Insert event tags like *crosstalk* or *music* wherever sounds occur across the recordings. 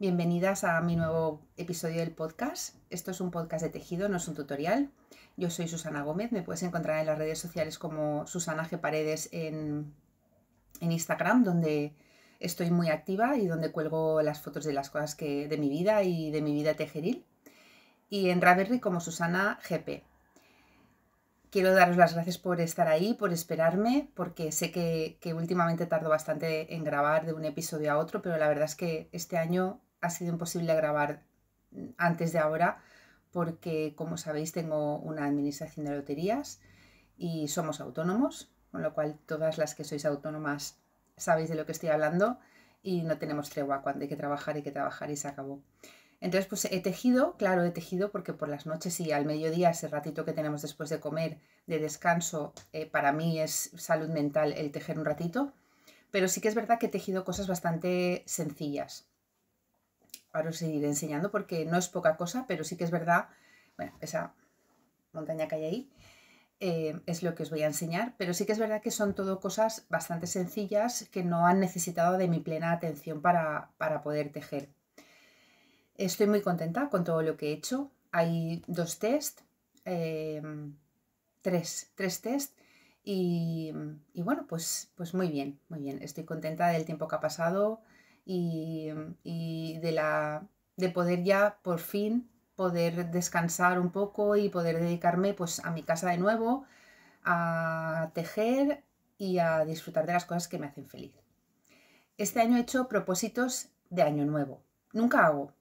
Bienvenidas a mi nuevo episodio del podcast. Esto es un podcast de tejido, no es un tutorial. Yo soy Susana Gómez, me puedes encontrar en las redes sociales como Susana G. Paredes en, Instagram, donde estoy muy activa y donde cuelgo las fotos de las cosas que, de mi vida y de mi vida tejeril. Y en Ravelry como Susana GP. Quiero daros las gracias por estar ahí, por esperarme, porque sé que, que, últimamente tardo bastante en grabar de un episodio a otro, pero la verdad es que este año ha sido imposible grabar mm, antes de ahora porque, como sabéis, tengo una administración de loterías y somos autónomos, con lo cual todas las que sois autónomas sabéis de lo que estoy hablando y no tenemos tregua cuando hay que trabajar, y que trabajar y se acabó. Entonces, pues he tejido, claro, he tejido porque por las noches y al mediodía, ese ratito que tenemos después de comer, de descanso, eh, para mí es salud mental el tejer un ratito, pero sí que es verdad que he tejido cosas bastante sencillas para seguir enseñando porque no es poca cosa, pero sí que es verdad, bueno, esa montaña que hay ahí eh, es lo que os voy a enseñar, pero sí que es verdad que son todo cosas bastante sencillas que no han necesitado de mi plena atención para, para poder tejer. Estoy muy contenta con todo lo que he hecho. Hay dos test, eh, tres, tres test y, y, bueno, pues, pues muy bien, muy bien. Estoy contenta del tiempo que ha pasado, Mm, y, de, la, de poder ya por fin poder descansar un poco y poder dedicarme pues a mi casa de nuevo, a tejer y a disfrutar de las cosas que me hacen feliz. Este año he hecho propósitos de año nuevo. Nunca hago,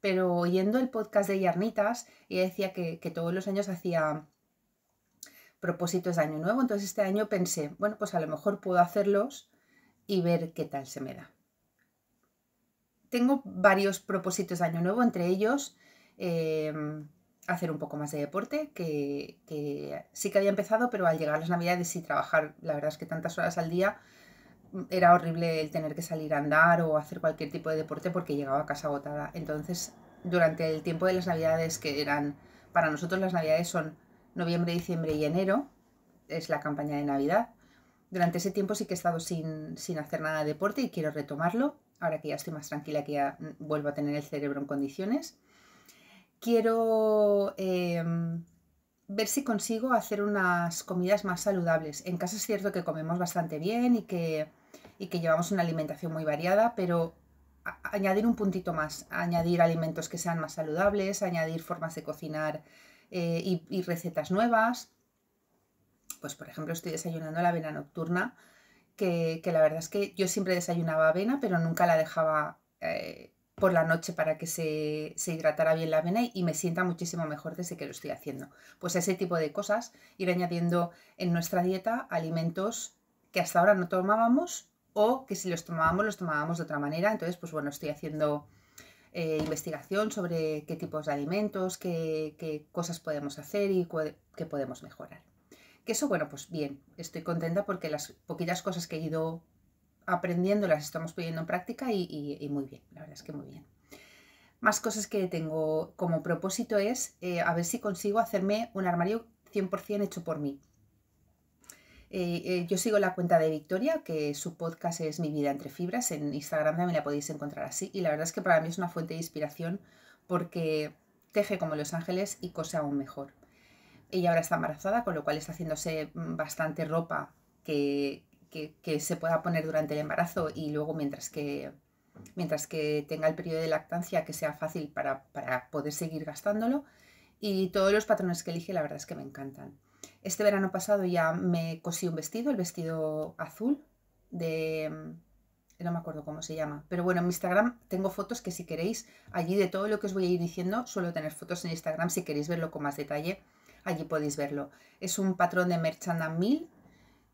pero oyendo el podcast de Yarnitas, ella decía que todos los años hacía propósitos de año nuevo, entonces este año pensé, bueno, pues a lo mejor puedo hacerlos y ver qué tal se me da tengo varios propósitos de año nuevo, entre ellos em, hacer un poco más de deporte, que, sí que había empezado, pero al llegar las navidades y trabajar, la verdad es que tantas horas al día era horrible el tener que salir a andar o hacer cualquier tipo de deporte porque llegaba a casa agotada. Entonces, durante el tiempo de las navidades, que eran, para nosotros las navidades son noviembre, diciembre y enero, es la campaña de Navidad. Durante ese tiempo sí que he estado sin hacer nada de deporte y quiero retomarlo ahora que ya estoy más tranquila, que ya mm, vuelvo a tener el cerebro en condiciones, quiero em, ver si consigo hacer unas comidas más saludables. En casa es cierto que comemos bastante bien y que, llevamos una alimentación muy variada, pero añadir un puntito más, añadir alimentos que sean más saludables, añadir formas de cocinar eh, y, y, recetas nuevas. Pues por ejemplo estoy desayunando la avena nocturna que, la verdad es que yo siempre desayunaba avena, pero nunca la dejaba eh, por la noche para que se, se, hidratara bien la avena y, me sienta muchísimo mejor desde que lo estoy haciendo. Pues ese tipo de cosas, ir añadiendo en nuestra dieta alimentos que hasta ahora no tomábamos o que si los tomábamos los tomábamos de otra manera. Entonces, pues bueno, estoy haciendo eh, investigación sobre qué tipos de alimentos, qué, qué cosas podemos hacer y qué podemos mejorar. Que eso, bueno, pues bien, estoy contenta porque las poquitas cosas que he ido aprendiendo las estamos poniendo en práctica y, muy bien, la verdad es que muy bien. Más cosas que tengo como propósito es eh, a ver si consigo hacerme un armario 100% hecho por mí. Eh, eh, yo sigo la cuenta de Victoria, que su podcast es Mi vida entre fibras, en Instagram también la podéis encontrar así, y la verdad es que para mí es una fuente de inspiración porque teje como Los Ángeles y cose aún mejor. Ella ahora está embarazada, con lo cual está haciéndose mm, bastante ropa que, se pueda poner durante el embarazo y luego mientras que, mientras que tenga el periodo de lactancia que sea fácil para, para poder seguir gastándolo. Y todos los patrones que elige la verdad es que me encantan. Este verano pasado ya me cosí un vestido, el vestido azul de... Mm, no me acuerdo cómo se llama. Pero bueno, en mi Instagram tengo fotos que si queréis, allí de todo lo que os voy a ir diciendo, suelo tener fotos en Instagram si queréis verlo con más detalle allí podéis verlo. Es un patrón de Merchandise 1000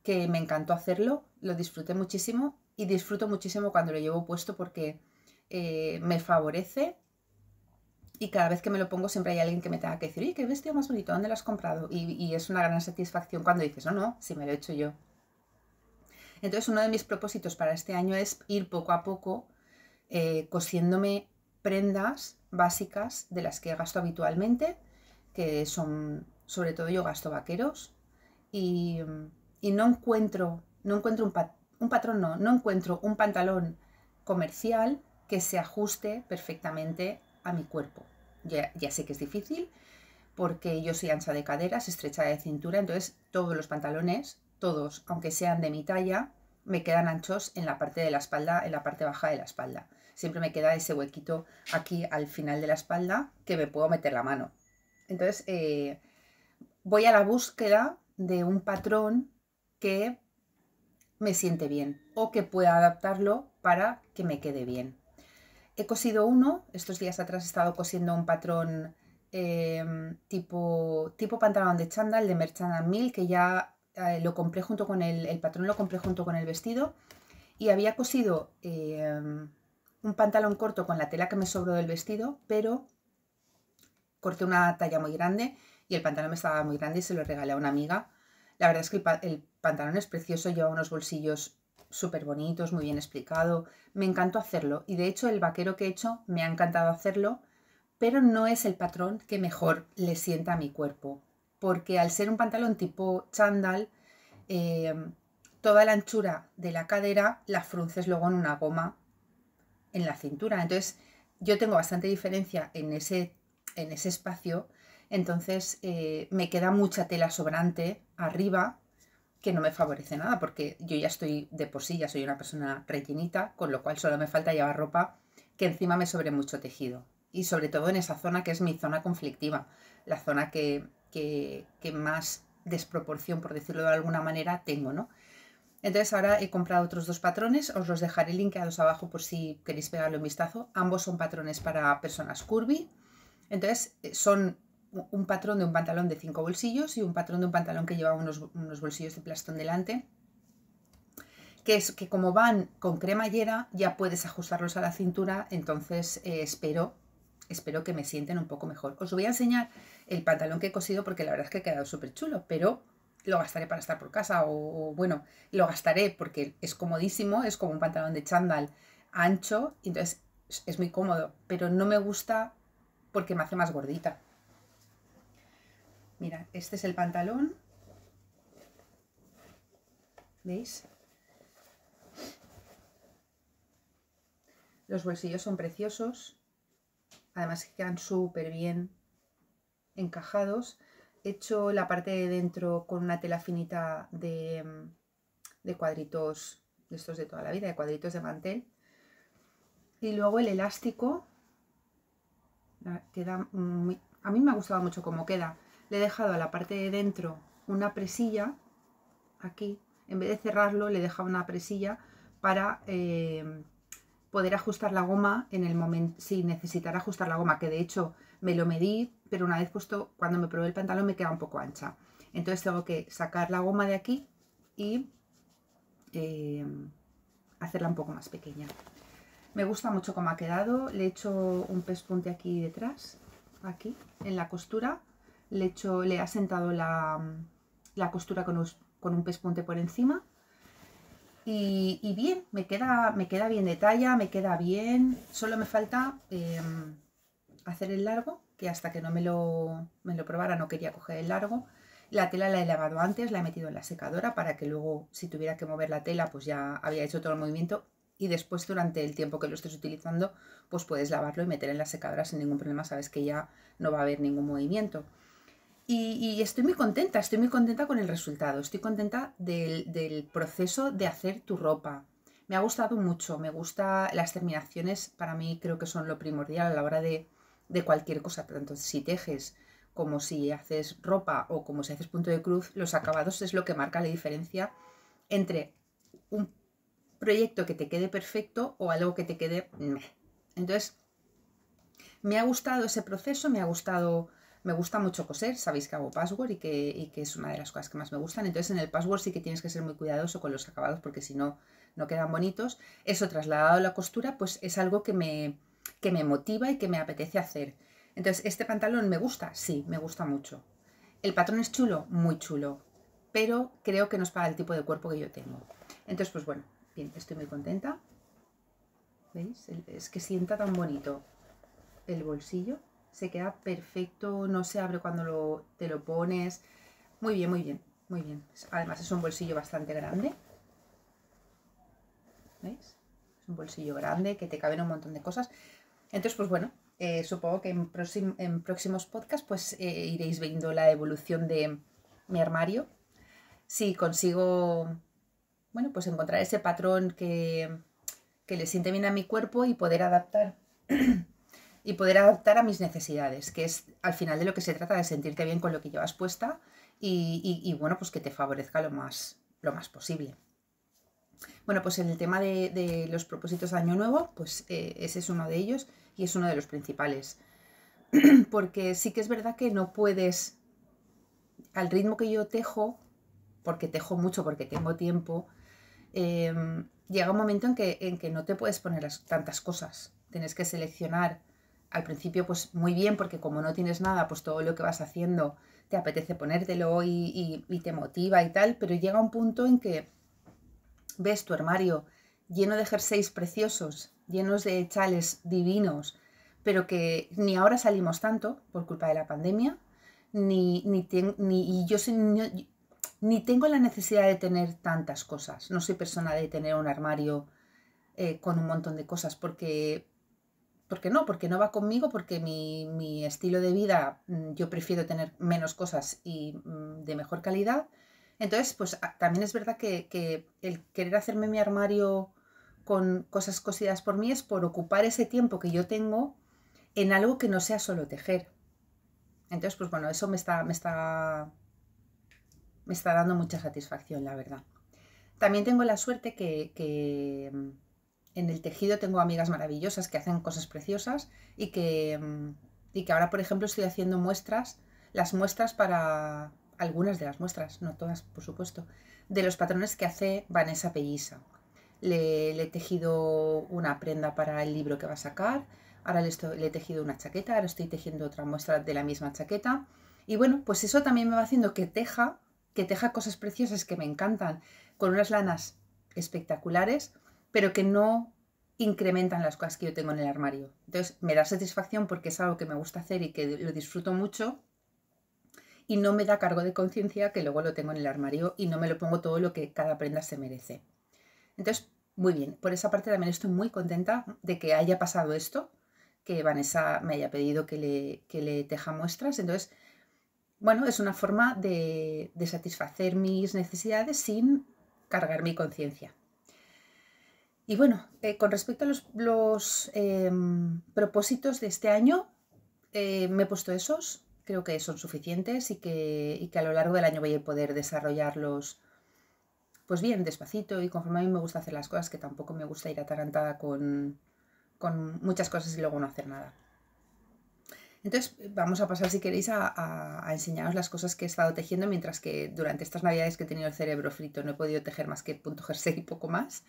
que me encantó hacerlo, lo disfruté muchísimo y disfruto muchísimo cuando lo llevo puesto porque eh, me favorece y cada vez que me lo pongo siempre hay alguien que me tenga que decir, uy qué vestido más bonito, ¿dónde lo has comprado? Y, es una gran satisfacción cuando dices, no, no, si me lo he hecho yo. Entonces uno de mis propósitos para este año es ir poco a poco eh, cosiéndome prendas básicas de las que gasto habitualmente, que son sobre todo yo gasto vaqueros y, y no encuentro, no encuentro un, patrón, no, no encuentro un pantalón comercial que se ajuste perfectamente a mi cuerpo. Ya, ya, sé que es difícil porque yo soy ancha de caderas, estrecha de cintura, entonces todos los pantalones, todos, aunque sean de mi talla, me quedan anchos en la parte de la espalda, en la parte baja de la espalda. Siempre me queda ese huequito aquí al final de la espalda que me puedo meter la mano. Entonces, eh, voy a la búsqueda de un patrón que me siente bien o que pueda adaptarlo para que me quede bien. He cosido uno, estos días atrás he estado cosiendo un patrón em, tipo, tipo pantalón de chándal de Merchant Mill, que ya eh, lo compré junto con el, patrón, lo compré junto con el vestido. Y había cosido em, un pantalón corto con la tela que me sobró del vestido, pero corté una talla muy grande y el pantalón me estaba muy grande y se lo regalé a una amiga. La verdad es que el, pantalón es precioso, lleva unos bolsillos súper bonitos, muy bien explicado. Me encantó hacerlo y de hecho el vaquero que he hecho me ha encantado hacerlo, pero no es el patrón que mejor le sienta a mi cuerpo, porque al ser un pantalón tipo chandal, eh, toda la anchura de la cadera la frunces luego en una goma en la cintura. Entonces yo tengo bastante diferencia en ese, en ese espacio entonces eh, me queda mucha tela sobrante arriba que no me favorece nada porque yo ya estoy de por sí, ya soy una persona rellenita, con lo cual solo me falta llevar ropa que encima me sobre mucho tejido. Y sobre todo en esa zona que es mi zona conflictiva, la zona que, que, más desproporción, por decirlo de alguna manera, tengo, ¿no? Entonces ahora he comprado otros dos patrones, os los dejaré linkados abajo por si queréis pegarle un vistazo. Ambos son patrones para personas curvy. Entonces eh, son un patrón de un pantalón de cinco bolsillos y un patrón de un pantalón que lleva unos, bolsillos de plastón delante. Que es que como van con cremallera, ya puedes ajustarlos a la cintura, entonces eh, espero, espero que me sienten un poco mejor. Os voy a enseñar el pantalón que he cosido porque la verdad es que ha quedado súper chulo, pero lo gastaré para estar por casa o, o, bueno, lo gastaré porque es comodísimo, es como un pantalón de chándal ancho, entonces es muy cómodo, pero no me gusta porque me hace más gordita. Mira, este es el pantalón. ¿Veis? Los bolsillos son preciosos. Además quedan súper bien encajados. He hecho la parte de dentro con una tela finita de, cuadritos, de estos de toda la vida, de cuadritos de mantel. Y luego el elástico ah, a mí me ha gustado mucho cómo queda le he dejado a la parte de dentro una presilla, aquí, en vez de cerrarlo le he dejado una presilla para eh, poder ajustar la goma en el momento, si necesitar ajustar la goma, que de hecho me lo medí, pero una vez puesto, cuando me probé el pantalón me queda un poco ancha. Entonces tengo que sacar la goma de aquí y eh, hacerla un poco más pequeña. Me gusta mucho cómo ha quedado, le he hecho un pespunte aquí detrás, aquí, en la costura, le, he hecho, le ha asentado la, costura con un, pespunte por encima. Y, bien, me queda, me queda bien de talla, me queda bien. Solo me falta eh, hacer el largo, que hasta que no me lo, me lo probara no quería coger el largo. La tela la he lavado antes, la he metido en la secadora para que luego si tuviera que mover la tela pues ya había hecho todo el movimiento y después durante el tiempo que lo estés utilizando pues puedes lavarlo y meter en la secadora sin ningún problema, sabes que ya no va a haber ningún movimiento. Y, estoy muy contenta, estoy muy contenta con el resultado, estoy contenta del, proceso de hacer tu ropa. Me ha gustado mucho, me gusta las terminaciones, para mí creo que son lo primordial a la hora de, de cualquier cosa, tanto si tejes como si haces ropa o como si haces punto de cruz, los acabados es lo que marca la diferencia entre un proyecto que te quede perfecto o algo que te quede... Entonces, me ha gustado ese proceso, me ha gustado me gusta mucho coser, sabéis que hago password y que, es una de las cosas que más me gustan. Entonces en el password sí que tienes que ser muy cuidadoso con los acabados porque si no, no quedan bonitos. Eso trasladado a la costura, pues es algo que me, que me motiva y que me apetece hacer. Entonces, ¿este pantalón me gusta? Sí, me gusta mucho. ¿El patrón es chulo? Muy chulo. Pero creo que no es para el tipo de cuerpo que yo tengo. Entonces, pues bueno, bien, estoy muy contenta. ¿Veis? Es que sienta tan bonito el bolsillo se queda perfecto, no se abre cuando te lo pones. Muy bien, muy bien, muy bien. Además es un bolsillo bastante grande. ¿Veis? Es un bolsillo grande que te caben un montón de cosas. Entonces, pues bueno, eh, supongo que en, próximos podcasts pues eh, iréis viendo la evolución de mi armario. Si consigo, bueno, pues encontrar ese patrón que, que le siente bien a mi cuerpo y poder adaptar *clears throat* y poder adaptar a mis necesidades, que es al final de lo que se trata, de sentirte bien con lo que llevas puesta y, y, bueno, pues que te favorezca lo más, lo más posible. Bueno, pues en el tema de, los propósitos de Año Nuevo, pues eh, ese es uno de ellos y es uno de los principales. *clears throat* porque sí que es verdad que no puedes, al ritmo que yo tejo, porque tejo mucho, porque tengo tiempo, em, llega un momento en que, en que no te puedes poner tantas cosas. Tienes que seleccionar al principio pues muy bien porque como no tienes nada, pues todo lo que vas haciendo te apetece ponértelo y, te motiva y tal, pero llega un punto en que ves tu armario lleno de jerseys preciosos, llenos de chales divinos, pero que ni ahora salimos tanto por culpa de la pandemia, ni, ni, y yo ni, ni, tengo la necesidad de tener tantas cosas. No soy persona de tener un armario eh, con un montón de cosas porque, ¿Por qué no? Porque no va conmigo, porque mi, estilo de vida, mm, yo prefiero tener menos cosas y mm, de mejor calidad. Entonces, pues ah, también es verdad que, el querer hacerme mi armario con cosas cosidas por mí es por ocupar ese tiempo que yo tengo en algo que no sea solo tejer. Entonces, pues bueno, eso me está, me está, me está dando mucha satisfacción, la verdad. También tengo la suerte que mm, en el tejido tengo amigas maravillosas que hacen cosas preciosas y que, mm, y que ahora, por ejemplo, estoy haciendo muestras, las muestras para algunas de las muestras, no todas, por supuesto, de los patrones que hace Vanessa Pellisa Le, he tejido una prenda para el libro que va a sacar, ahora le, le he tejido una chaqueta, ahora estoy tejiendo otra muestra de la misma chaqueta. Y bueno, pues eso también me va haciendo que teja, que teja cosas preciosas que me encantan, con unas lanas espectaculares pero que no incrementan las cosas que yo tengo en el armario. Entonces me da satisfacción porque es algo que me gusta hacer y que lo disfruto mucho y no me da cargo de conciencia que luego lo tengo en el armario y no me lo pongo todo lo que cada prenda se merece. Entonces, muy bien, por esa parte también estoy muy contenta de que haya pasado esto, que Vanessa me haya pedido que le, que le teja muestras. Entonces, bueno, es una forma de, de satisfacer mis necesidades sin cargar mi conciencia. Y bueno, eh, con respecto a los, em, propósitos de este año, eh, me he puesto esos, creo que son suficientes y que, a lo largo del año voy a poder desarrollarlos pues bien, despacito y conforme a mí me gusta hacer las cosas, que tampoco me gusta ir atarantada con, muchas cosas y luego no hacer nada. Entonces vamos a pasar, si queréis, a, a, enseñaros las cosas que he estado tejiendo, mientras que durante estas navidades que he tenido el cerebro frito no he podido tejer más que punto jersey y poco más.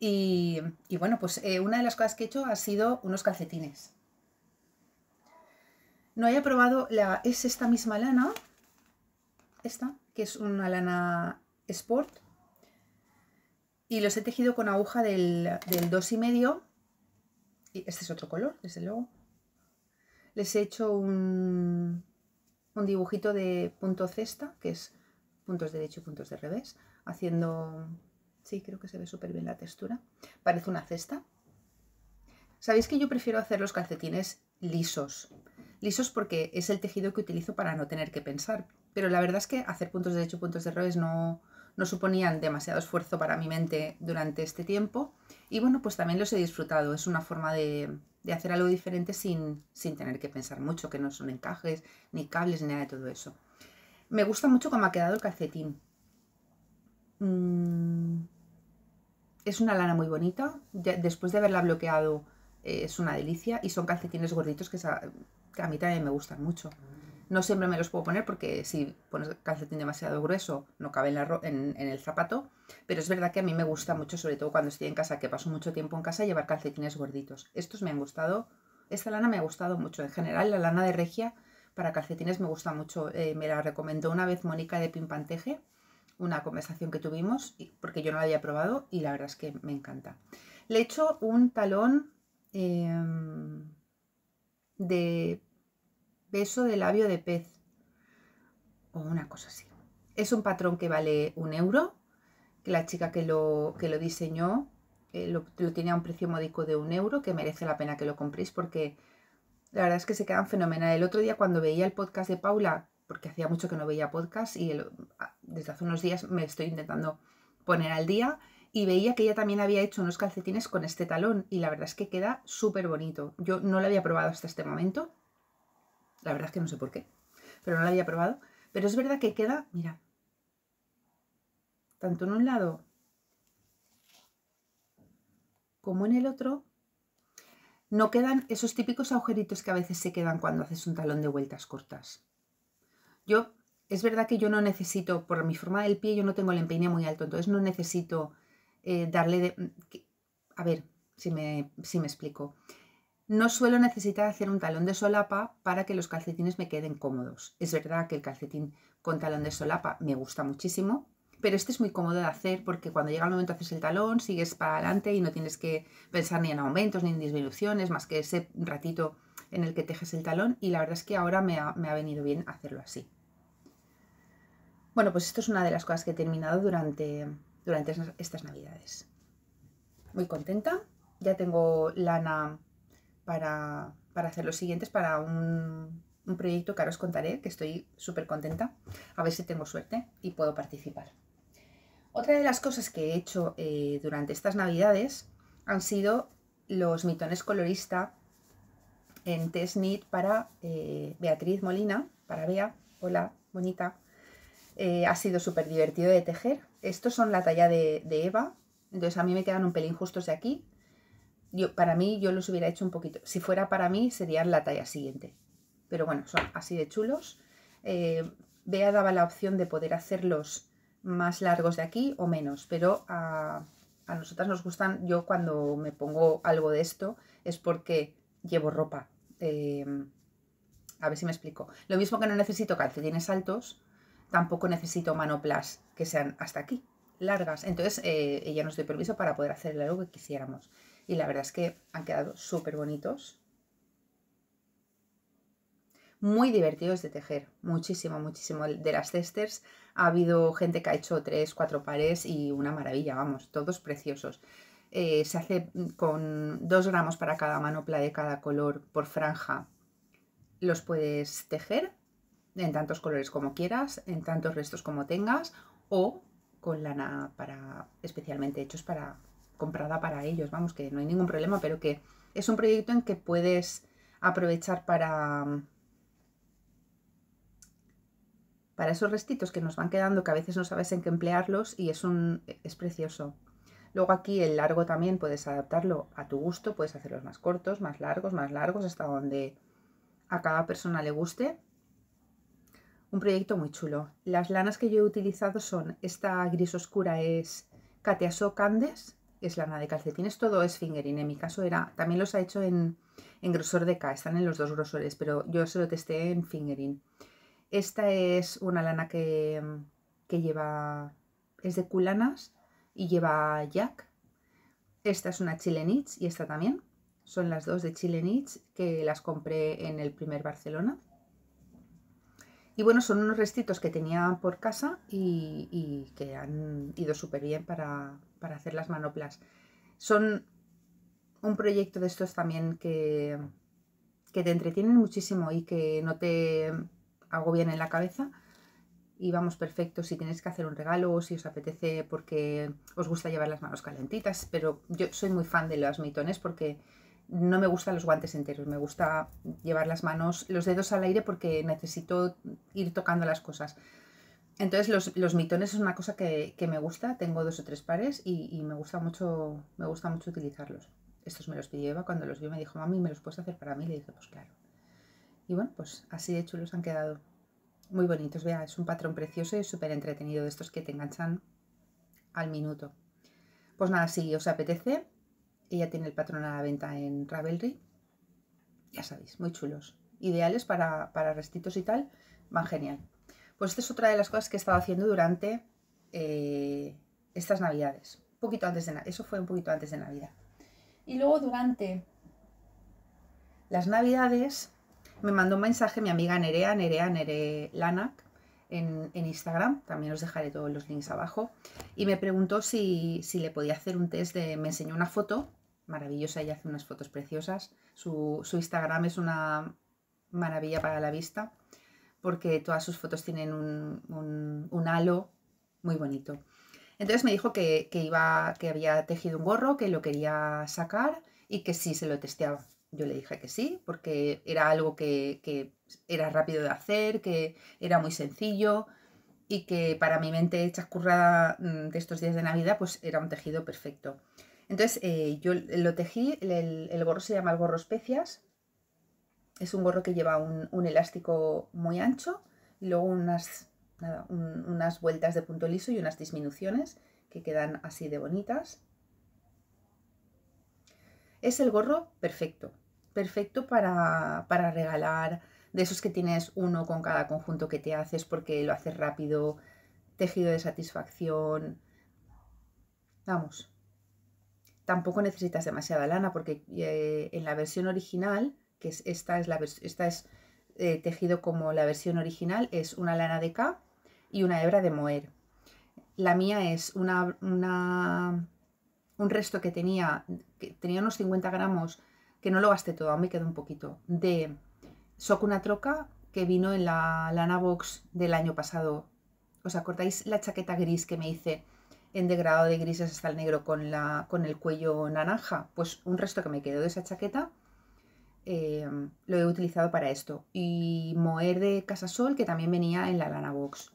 Y, bueno, pues eh, una de las cosas que he hecho ha sido unos calcetines. No he probado, la, es esta misma lana, esta, que es una lana sport. Y los he tejido con aguja del, 2,5. Y este es otro color, desde luego. Les he hecho un, un dibujito de punto cesta, que es puntos derecho y puntos de revés, haciendo Sí, creo que se ve súper bien la textura. Parece una cesta. Sabéis que yo prefiero hacer los calcetines lisos. Lisos porque es el tejido que utilizo para no tener que pensar. Pero la verdad es que hacer puntos de derecho y puntos de revés no, suponían demasiado esfuerzo para mi mente durante este tiempo. Y bueno, pues también los he disfrutado. Es una forma de, hacer algo diferente sin, sin, tener que pensar mucho, que no son encajes, ni cables, ni nada de todo eso. Me gusta mucho cómo ha quedado el calcetín. Mmm es una lana muy bonita. después de haberla bloqueado eh, es una delicia. Y son calcetines gorditos que, a mí también me gustan mucho. No siempre me los puedo poner porque si pones calcetín demasiado grueso no cabe en, el zapato. Pero es verdad que a mí me gusta mucho, sobre todo cuando estoy en casa, que paso mucho tiempo en casa, llevar calcetines gorditos. Estos me han gustado. Esta lana me ha gustado mucho. En general, la lana de regia para calcetines me gusta mucho. Eh, me la recomendó una vez Mónica de Pimpanteje una conversación que tuvimos, porque yo no la había probado y la verdad es que me encanta. Le he hecho un talón em, de beso de labio de pez o una cosa así. Es un patrón que vale un euro, que la chica que lo, que lo diseñó eh, lo, lo, tiene a un precio módico de un euro, que merece la pena que lo compréis porque la verdad es que se quedan fenomenal. El otro día cuando veía el podcast de Paula, porque hacía mucho que no veía podcast y desde hace unos días me estoy intentando poner al día y veía que ella también había hecho unos calcetines con este talón y la verdad es que queda súper bonito. Yo no lo había probado hasta este momento, la verdad es que no sé por qué, pero no lo había probado. Pero es verdad que queda, mira, tanto en un lado como en el otro, no quedan esos típicos agujeritos que a veces se quedan cuando haces un talón de vueltas cortas. Yo, es verdad que yo no necesito, por mi forma del pie, yo no tengo el empeine muy alto, entonces no necesito eh, darle de... Mm, a ver, si me, si me explico. No suelo necesitar hacer un talón de solapa para que los calcetines me queden cómodos. Es verdad que el calcetín con talón de solapa me gusta muchísimo, pero este es muy cómodo de hacer porque cuando llega el momento haces el talón, sigues para adelante y no tienes que pensar ni en aumentos ni en disminuciones, más que ese ratito en el que tejes el talón y la verdad es que ahora me me ha venido bien hacerlo así. Bueno, pues esto es una de las cosas que he terminado durante, durante estas navidades. Muy contenta. Ya tengo lana para, hacer los siguientes, para un, proyecto que ahora os contaré, que estoy súper contenta. A ver si tengo suerte y puedo participar. Otra de las cosas que he hecho eh, durante estas navidades han sido los mitones colorista en Test Knit para eh, Beatriz Molina, para Bea, hola, bonita, eh, ha sido súper divertido de tejer. Estos son la talla de, Eva, entonces a mí me quedan un pelín justos de aquí. Yo, para mí yo los hubiera hecho un poquito, si fuera para mí serían la talla siguiente. Pero bueno, son así de chulos. Eh, Bea daba la opción de poder hacerlos más largos de aquí o menos, pero a, a nosotras nos gustan, yo cuando me pongo algo de esto es porque llevo ropa. Eh, a ver si me explico. Lo mismo que no necesito calcetines altos, tampoco necesito manoplas que sean hasta aquí, largas. Entonces ella eh, nos dio permiso para poder hacer algo que quisiéramos. Y la verdad es que han quedado súper bonitos. Muy divertidos de tejer, muchísimo, muchísimo. De las testers ha habido gente que ha hecho tres, cuatro pares y una maravilla, vamos, todos preciosos. Eh, se hace con dos gramos para cada manopla de cada color por franja. Los puedes tejer en tantos colores como quieras, en tantos restos como tengas o con lana para especialmente hechos para comprada para ellos, vamos, que no hay ningún problema, pero que es un proyecto en que puedes aprovechar para para esos restitos que nos van quedando que a veces no sabes en qué emplearlos y es un es precioso. Luego aquí el largo también puedes adaptarlo a tu gusto, puedes hacerlos más cortos, más largos, más largos hasta donde a cada persona le guste un proyecto muy chulo. Las lanas que yo he utilizado son, esta gris oscura es Cateaso Candes, es lana de calcetines, todo es fingering, en mi caso era, también los ha hecho en, grosor de K, están en los dos grosores, pero yo solo lo testé en fingering. Esta es una lana que, lleva, es de culanas y lleva jack. Esta es una Chilenich y esta también. Son las dos de Chilenich que las compré en el primer Barcelona. Y bueno, son unos restitos que tenía por casa y, que han ido súper bien para, hacer las manoplas. Son un proyecto de estos también que, te entretienen muchísimo y que no te hago bien en la cabeza. Y vamos, perfecto si tienes que hacer un regalo o si os apetece porque os gusta llevar las manos calentitas. Pero yo soy muy fan de los mitones porque no me gustan los guantes enteros, me gusta llevar las manos, los dedos al aire porque necesito ir tocando las cosas. Entonces los, mitones es una cosa que, me gusta, tengo dos o tres pares y, me, gusta mucho, me gusta mucho utilizarlos. Estos me los pidió Eva cuando los vio me dijo, mami, ¿me los puedes hacer para mí? Le dije, pues claro. Y bueno, pues así de los han quedado. Muy bonitos, vea, es un patrón precioso y súper entretenido de estos que te enganchan al minuto. Pues nada, si os apetece, ella tiene el patrón a la venta en Ravelry. Ya sabéis, muy chulos. Ideales para, para restitos y tal. Van genial. Pues esta es otra de las cosas que he estado haciendo durante eh, estas navidades. Un poquito antes de Eso fue un poquito antes de Navidad. Y luego durante las navidades me mandó un mensaje mi amiga Nerea, Nerea Nere Lanak en, Instagram, también os dejaré todos los links abajo, y me preguntó si, le podía hacer un test de, me enseñó una foto, maravillosa, ella hace unas fotos preciosas, su, Instagram es una maravilla para la vista, porque todas sus fotos tienen un, halo muy bonito. Entonces me dijo que, que, iba, que había tejido un gorro, que lo quería sacar y que sí se lo testeaba. Yo le dije que sí, porque era algo que, era rápido de hacer, que era muy sencillo y que para mi mente chascurrada mm, de estos días de Navidad, pues era un tejido perfecto. Entonces eh, yo lo tejí, el, gorro se llama el gorro especias, es un gorro que lleva un, elástico muy ancho y luego unas, unas vueltas de punto liso y unas disminuciones que quedan así de bonitas. Es el gorro perfecto, perfecto para, regalar, de esos que tienes uno con cada conjunto que te haces porque lo haces rápido, tejido de satisfacción. Vamos, tampoco necesitas demasiada lana porque eh, en la versión original, que es, esta es, la es eh, tejido como la versión original, es una lana de K y una hebra de moer. La mía es una un resto que tenía, que tenía unos 50 gramos, que no lo gasté todo, aún me quedó un poquito, de una Troca, que vino en la lana box del año pasado. ¿Os acordáis la chaqueta gris que me hice en degradado de grises hasta el negro con, la, con el cuello naranja? Pues un resto que me quedó de esa chaqueta eh, lo he utilizado para esto. Y moer de Casasol, que también venía en la lana box.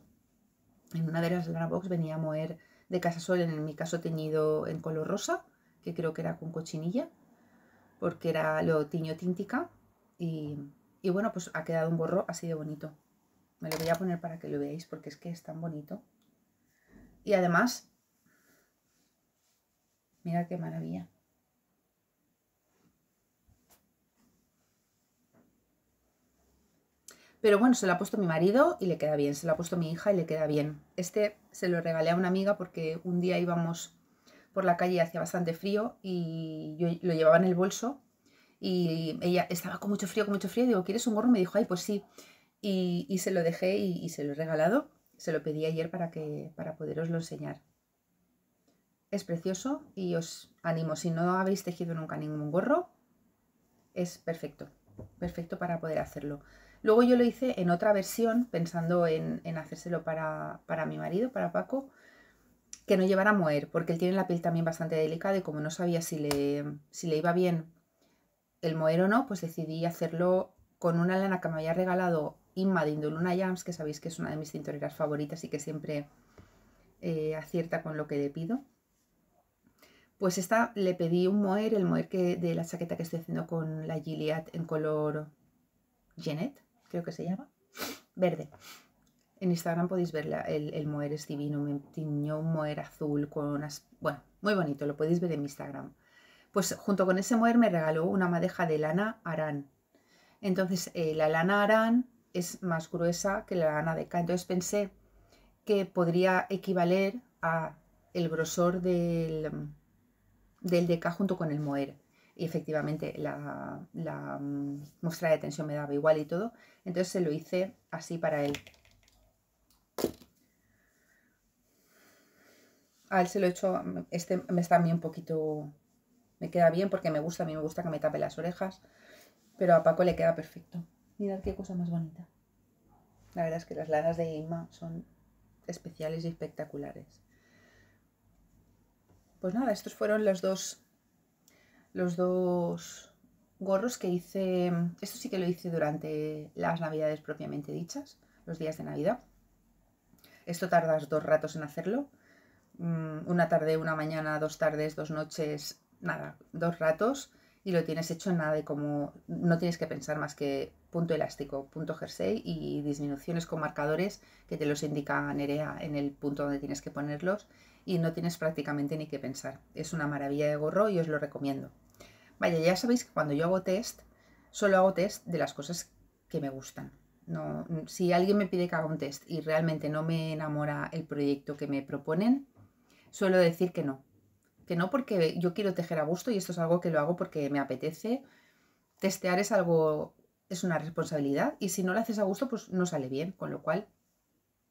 En una de las lana box venía moer de Casasol, en mi caso teñido en color rosa, que creo que era con cochinilla, porque era lo tiño tíntica. Y, bueno, pues ha quedado un borro así de bonito. Me lo voy a poner para que lo veáis, porque es que es tan bonito. Y además, Mirad qué maravilla. Pero bueno, se lo ha puesto mi marido y le queda bien, se lo ha puesto mi hija y le queda bien. Este se lo regalé a una amiga porque un día íbamos por la calle, hacía bastante frío y yo lo llevaba en el bolso y ella estaba con mucho frío, con mucho frío. Digo, ¿quieres un gorro? Me dijo, ay, pues sí. Y, se lo dejé y, se lo he regalado. Se lo pedí ayer para, que, para poderoslo enseñar. Es precioso y os animo, si no habéis tejido nunca ningún gorro, es perfecto, perfecto para poder hacerlo. Luego yo lo hice en otra versión, pensando en, hacérselo para, mi marido, para Paco, que no llevara moer, porque él tiene la piel también bastante delicada y como no sabía si le, si le iba bien el moer o no, pues decidí hacerlo con una lana que me había regalado Inma de Indoluna Jams, que sabéis que es una de mis tintoreras favoritas y que siempre eh, acierta con lo que le pido. Pues esta le pedí un moer, el moer que, de la chaqueta que estoy haciendo con la Gilead en color Jeanette, creo que se llama, verde. En Instagram podéis verla, el, moer es divino, me tiñó un moer azul con unas... Bueno, muy bonito, lo podéis ver en mi Instagram. Pues junto con ese moer me regaló una madeja de lana arán. Entonces, eh, la lana arán es más gruesa que la lana de K. Entonces pensé que podría equivaler a el grosor del, del de junto con el moer y efectivamente la, mm, muestra de tensión me daba igual y todo. Entonces se lo hice así para él. A él se lo he hecho, mm, este me está a mí un poquito, me queda bien porque me gusta, a mí me gusta que me tape las orejas, pero a Paco le queda perfecto. Mirad qué cosa más bonita. La verdad es que las lanas de Inma son especiales y espectaculares. Pues nada, estos fueron los dos los dos gorros que hice, esto sí que lo hice durante las navidades propiamente dichas, los días de navidad. Esto tardas dos ratos en hacerlo, mm, una tarde, una mañana, dos tardes, dos noches, nada, dos ratos y lo tienes hecho nada de como, no tienes que pensar más que punto elástico, punto jersey y disminuciones con marcadores que te los indica Nerea en el punto donde tienes que ponerlos y no tienes prácticamente ni que pensar. Es una maravilla de gorro y os lo recomiendo. Vaya, ya sabéis que cuando yo hago test, solo hago test de las cosas que me gustan. No, si alguien me pide que haga un test y realmente no me enamora el proyecto que me proponen, suelo decir que no. Que no porque yo quiero tejer a gusto y esto es algo que lo hago porque me apetece. Testear es algo, es una responsabilidad y si no lo haces a gusto, pues no sale bien. Con lo cual,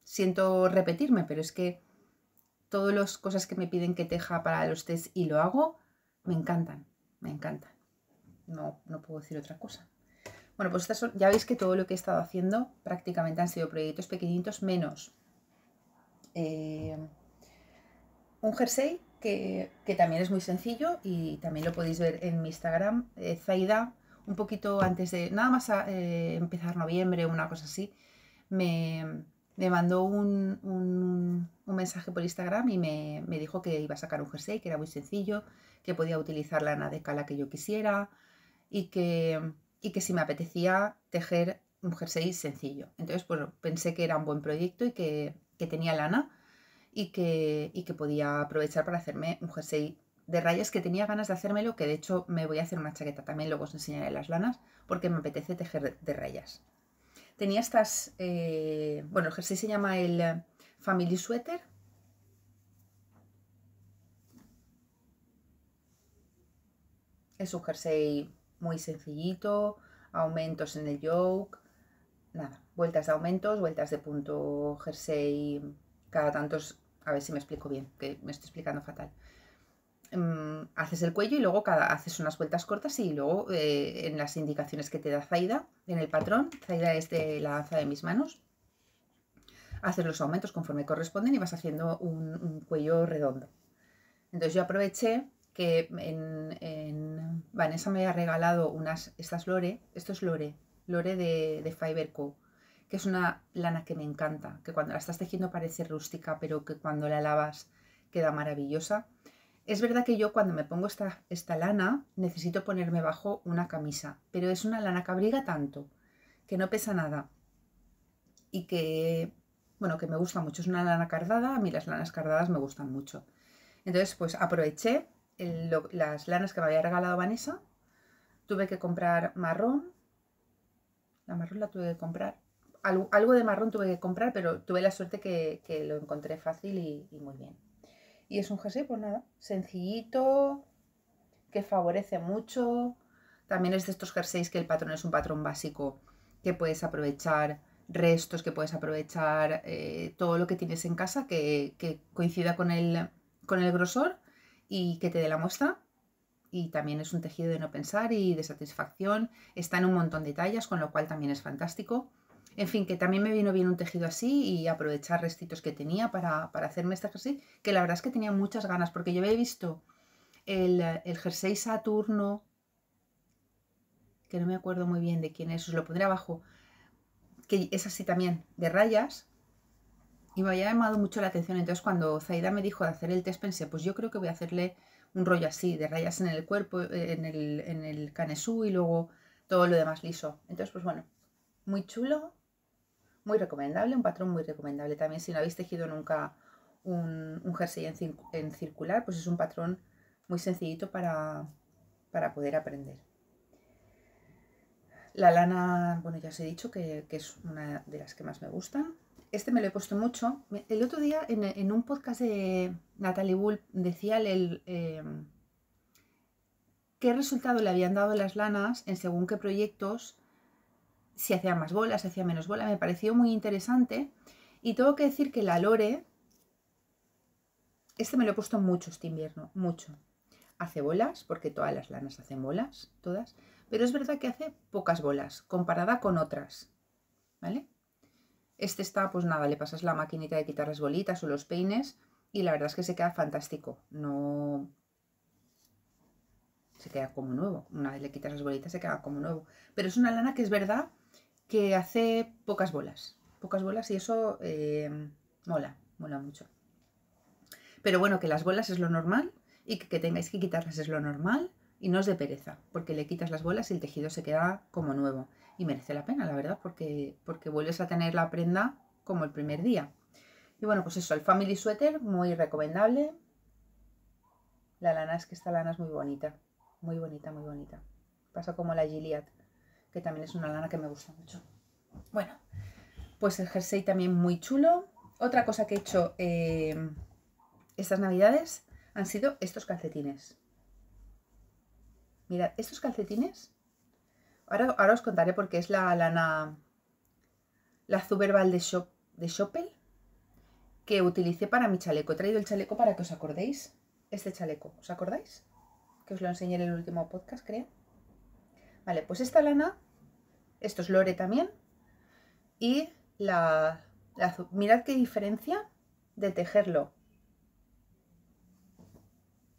siento repetirme, pero es que todas las cosas que me piden que teja para los test y lo hago, me encantan me encanta, No, no puedo decir otra cosa. Bueno, pues ya veis que todo lo que he estado haciendo prácticamente han sido proyectos pequeñitos menos eh, un jersey que, también es muy sencillo y también lo podéis ver en mi Instagram, eh, Zaida, un poquito antes de, nada más eh, empezar noviembre o una cosa así, me, mandó un, mensaje por Instagram y me, me, dijo que iba a sacar un jersey, que era muy sencillo, que podía utilizar lana de cala que yo quisiera y que, y que si me apetecía tejer un jersey sencillo. Entonces, pues pensé que era un buen proyecto y que, que tenía lana y que, y que podía aprovechar para hacerme un jersey de rayas que tenía ganas de hacérmelo, que de hecho me voy a hacer una chaqueta también, luego os enseñaré las lanas, porque me apetece tejer de rayas. Tenía estas, eh, bueno, el jersey se llama el Family Sweater Es un jersey muy sencillito, aumentos en el yoke, nada, vueltas de aumentos, vueltas de punto jersey cada tantos, a ver si me explico bien, que me estoy explicando fatal. Mm, haces el cuello y luego haces unas vueltas cortas y luego eh, en las indicaciones que te da Zaida, en el patrón, Zaida es de la danza de mis manos, haces los aumentos conforme corresponden y vas haciendo un cuello redondo. Entonces yo aproveché Vanessa me ha regalado unas, estas lore, esto es lore, lore de, de Co, que es una lana que me encanta, que cuando la estás tejiendo parece rústica, pero que cuando la lavas queda maravillosa. Es verdad que yo cuando me pongo esta, esta lana necesito ponerme bajo una camisa, pero es una lana que abriga tanto, que no pesa nada y que, bueno, que me gusta mucho. Es una lana cardada, a mí las lanas cardadas me gustan mucho. Entonces, pues aproveché las lanas que me había regalado Vanessa. Tuve que comprar marrón. La marrón la tuve que comprar. Algo, de marrón tuve que comprar, pero tuve la suerte que, lo encontré fácil y, muy bien. Y es un jersey, pues nada, sencillito, que favorece mucho. También es de estos jerseys que el patrón es un patrón básico que puedes aprovechar restos, que puedes aprovechar eh, todo lo que tienes en casa que, coincida con con el grosor y que te dé la muestra. Y también es un tejido de no pensar y de satisfacción. Está en un montón de tallas, con lo cual también es fantástico. En fin, que también me vino bien un tejido así y aprovechar restitos que tenía para, hacerme este jersey, que la verdad es que tenía muchas ganas, porque yo había visto el, el jersey Saturno, que no me acuerdo muy bien de quién es, os lo pondré abajo, que es así también, de rayas, y me había llamado mucho la atención. Entonces, cuando Zaida me dijo de hacer el test, pensé, pues yo creo que voy a hacerle un rollo así, de rayas en el cuerpo, eh, en el, canesú y luego todo lo demás liso. Entonces, pues bueno, muy chulo, muy recomendable, un patrón muy recomendable. También si no habéis tejido nunca un, un jersey en, circular, pues es un patrón muy sencillito para, poder aprender. La lana, bueno, ya os he dicho que, que es una de las que más me gustan este me lo he puesto mucho. El otro día en, un podcast de Natalie Bull decía el, em, qué resultado le habían dado las lanas en según qué proyectos, si hacía más bolas, si hacía menos bolas. Me pareció muy interesante. Y tengo que decir que la Lore, este me lo he puesto mucho este invierno, mucho. Hace bolas, porque todas las lanas hacen bolas, todas. Pero es verdad que hace pocas bolas, comparada con otras. ¿Vale? Este está, pues nada, le pasas la maquinita de quitar las bolitas o los peines y la verdad es que se queda fantástico. No... Se queda como nuevo. Una vez le quitas las bolitas se queda como nuevo. Pero es una lana que es verdad que hace pocas bolas. Pocas bolas y eso eh, mola, mola mucho. Pero bueno, que las bolas es lo normal y que tengáis que quitarlas es lo normal y no es de pereza, porque le quitas las bolas y el tejido se queda como nuevo. Y merece la pena, la verdad, porque, porque vuelves a tener la prenda como el primer día. Y bueno, pues eso, el Family Sweater, muy recomendable. La lana es que esta lana es muy bonita, muy bonita, muy bonita. Pasa como la Gilead, que también es una lana que me gusta mucho. Bueno, pues el jersey también muy chulo. Otra cosa que he hecho eh, estas navidades han sido estos calcetines Mirad, estos calcetines, ahora, os contaré porque es la lana, la Zuberbal de, Shop, de Shoppel, que utilicé para mi chaleco. He traído el chaleco para que os acordéis, este chaleco, ¿os acordáis? Que os lo enseñé en el último podcast, creo. Vale, pues esta lana, esto es lore también, y la, la mirad qué diferencia de tejerlo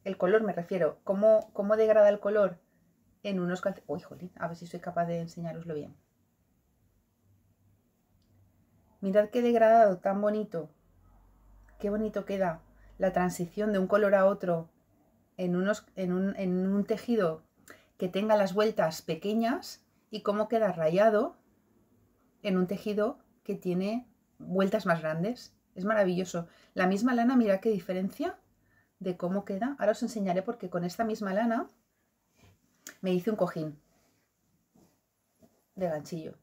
el color me refiero, cómo, cómo degrada el color en unos calcetines. Uy, oh, jolín, a ver si soy capaz de enseñaroslo bien. Mirad qué degradado, tan bonito. Qué bonito queda la transición de un color a otro en, unos, un, en un tejido que tenga las vueltas pequeñas y cómo queda rayado en un tejido que tiene vueltas más grandes. Es maravilloso. La misma lana, mirad qué diferencia de cómo queda. Ahora os enseñaré porque con esta misma lana me hice un cojín de ganchillo.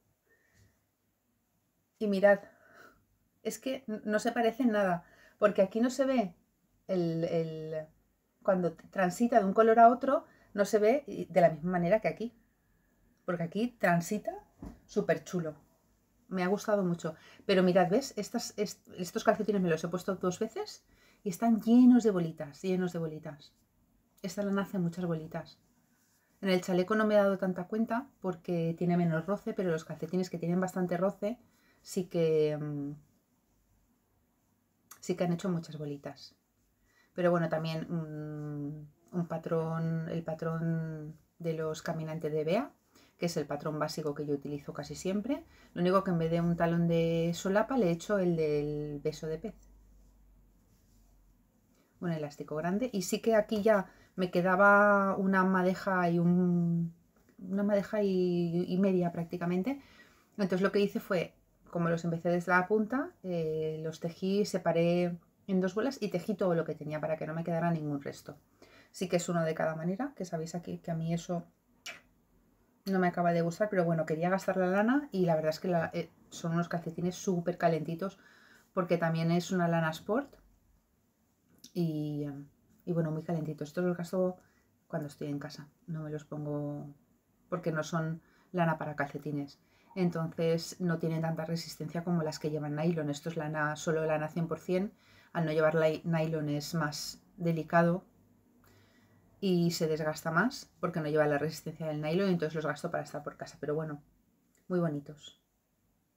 Y mirad, es que no se parece nada, porque aquí no se ve el, cuando transita de un color a otro, no se ve de la misma manera que aquí. Porque aquí transita súper chulo. Me ha gustado mucho. Pero mirad, ¿ves? Estas, estos calcetines me los he puesto dos veces y están llenos de bolitas, llenos de bolitas. Esta lana hace muchas bolitas. En el chaleco no me he dado tanta cuenta porque tiene menos roce, pero los calcetines que tienen bastante roce sí que, mm, sí que han hecho muchas bolitas. Pero bueno, también mm, un, patrón, el patrón de los caminantes de Bea, que es el patrón básico que yo utilizo casi siempre. Lo único que en vez de un talón de solapa le he hecho el del beso de pez un elástico grande. Y sí que aquí ya me quedaba una madeja y un, una madeja y, media prácticamente. Entonces lo que hice fue, como los empecé desde la punta, eh, los tejí, separé en dos bolas y tejí todo lo que tenía para que no me quedara ningún resto. Sí que es uno de cada manera, que sabéis aquí que a mí eso no me acaba de gustar, pero bueno, quería gastar la lana y la verdad es que la, eh, son unos calcetines súper calentitos porque también es una lana sport Em, y, bueno, muy calentito. Esto los gasto cuando estoy en casa, no me los pongo porque no son lana para calcetines. Entonces no tienen tanta resistencia como las que llevan nylon. Esto es lana, solo lana 100%. Al no llevar nylon es más delicado y se desgasta más porque no lleva la resistencia del nylon. Entonces los gasto para estar por casa. Pero bueno, muy bonitos.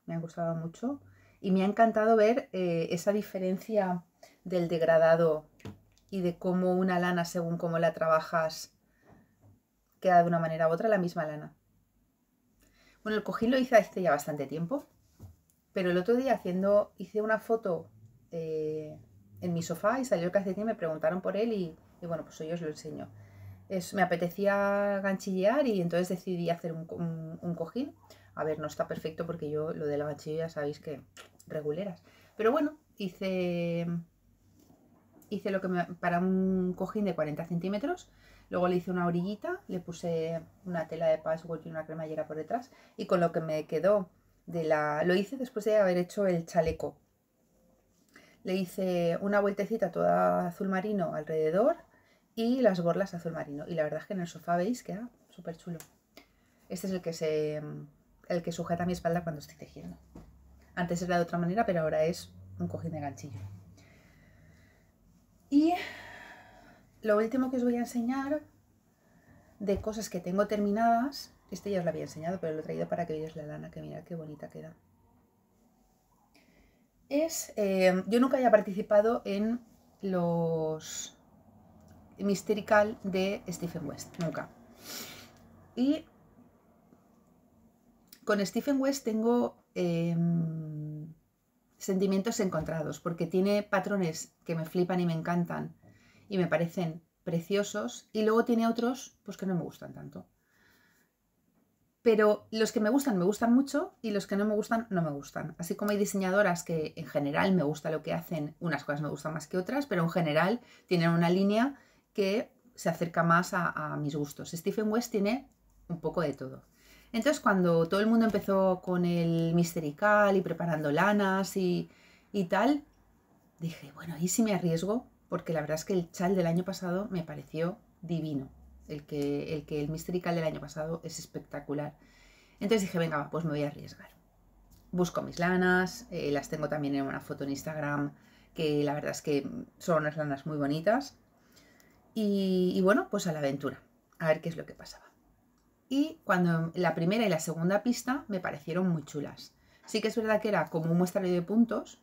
Me han gustado mucho y me ha encantado ver eh, esa diferencia del degradado y de cómo una lana, según cómo la trabajas, queda de una manera u otra la misma lana. Bueno, el cojín lo hice este ya bastante tiempo, pero el otro día haciendo, hice una foto eh, en mi sofá y salió el y me preguntaron por él y, bueno, pues hoy os lo enseño. me apetecía ganchillear y entonces decidí hacer un, cojín. A ver, no está perfecto porque yo lo de la ganchilla sabéis que reguleras. Pero bueno, hice hice lo que me, para un cojín de 40 centímetros, luego le hice una orillita, le puse una tela de password y una cremallera por detrás y con lo que me quedó de la... lo hice después de haber hecho el chaleco. Le hice una vueltecita toda azul marino alrededor y las borlas azul marino y la verdad es que en el sofá veis queda ah, súper chulo. Este es el que se el que sujeta mi espalda cuando estoy tejiendo. Antes era de otra manera, pero ahora es un cojín de ganchillo. Y lo último que os voy a enseñar de cosas que tengo terminadas, este ya os lo había enseñado, pero lo he traído para que veáis la lana, que mira qué bonita queda. Es, eh, yo nunca había participado en los Misterical de Stephen West, nunca. Y con Stephen West tengo em, sentimientos encontrados, porque tiene patrones que me flipan y me encantan y me parecen preciosos, y luego tiene otros pues que no me gustan tanto. Pero los que me gustan, me gustan mucho, y los que no me gustan, no me gustan. Así como hay diseñadoras que en general me gusta lo que hacen, unas cosas me gustan más que otras, pero en general tienen una línea que se acerca más a, a mis gustos. Stephen West tiene un poco de todo. Entonces, cuando todo el mundo empezó con el misterical y preparando lanas y, tal, dije, bueno, ¿y si me arriesgo? Porque la verdad es que el chal del año pasado me pareció divino. El que el, misterical del año pasado es espectacular. Entonces dije, venga, pues me voy a arriesgar. Busco mis lanas, eh, las tengo también en una foto en Instagram, que la verdad es que son unas lanas muy bonitas. y bueno, pues a la aventura, a ver qué es lo que pasaba y cuando la primera y la segunda pista me parecieron muy chulas. Sí que es verdad que era como un muestrario de puntos,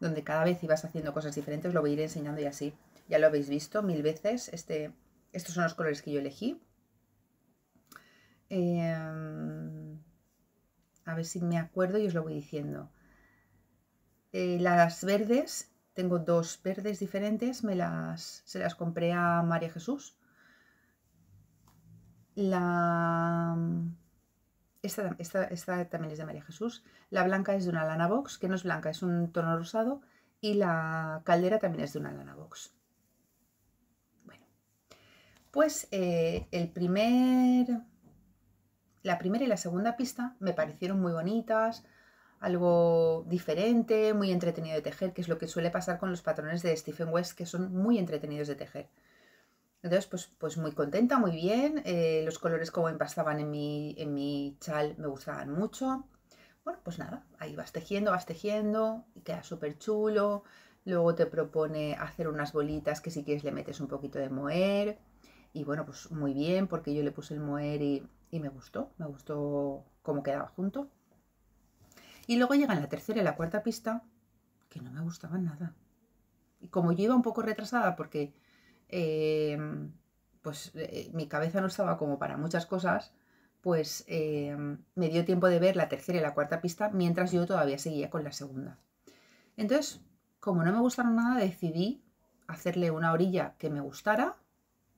donde cada vez ibas haciendo cosas diferentes, lo voy a ir enseñando y así. Ya lo habéis visto mil veces, este, estos son los colores que yo elegí. Em, a ver si me acuerdo y os lo voy diciendo. Eh, las verdes, tengo dos verdes diferentes, me las, se las compré a María Jesús la... Esta, también es de María Jesús. La blanca es de una lana box, que no es blanca, es un tono rosado. Y la caldera también es de una lana box. Bueno, pues eh, el primer... La primera y la segunda pista me parecieron muy bonitas, algo diferente, muy entretenido de tejer, que es lo que suele pasar con los patrones de Stephen West, que son muy entretenidos de tejer. Entonces, pues, pues, muy contenta, muy bien. Eh, los colores como empastaban en mi, en mi chal me gustaban mucho. Bueno, pues nada, ahí vas tejiendo, vas tejiendo, y queda súper chulo. Luego te propone hacer unas bolitas que si quieres le metes un poquito de moer. Y bueno, pues muy bien, porque yo le puse el moer y, me gustó, me gustó cómo quedaba junto. Y luego llegan la tercera y la cuarta pista, que no me gustaban nada. Y como yo iba un poco retrasada porque Em, pues eh, mi cabeza no estaba como para muchas cosas, pues em, me dio tiempo de ver la tercera y la cuarta pista mientras yo todavía seguía con la segunda. Entonces, como no me gustaron nada, decidí hacerle una orilla que me gustara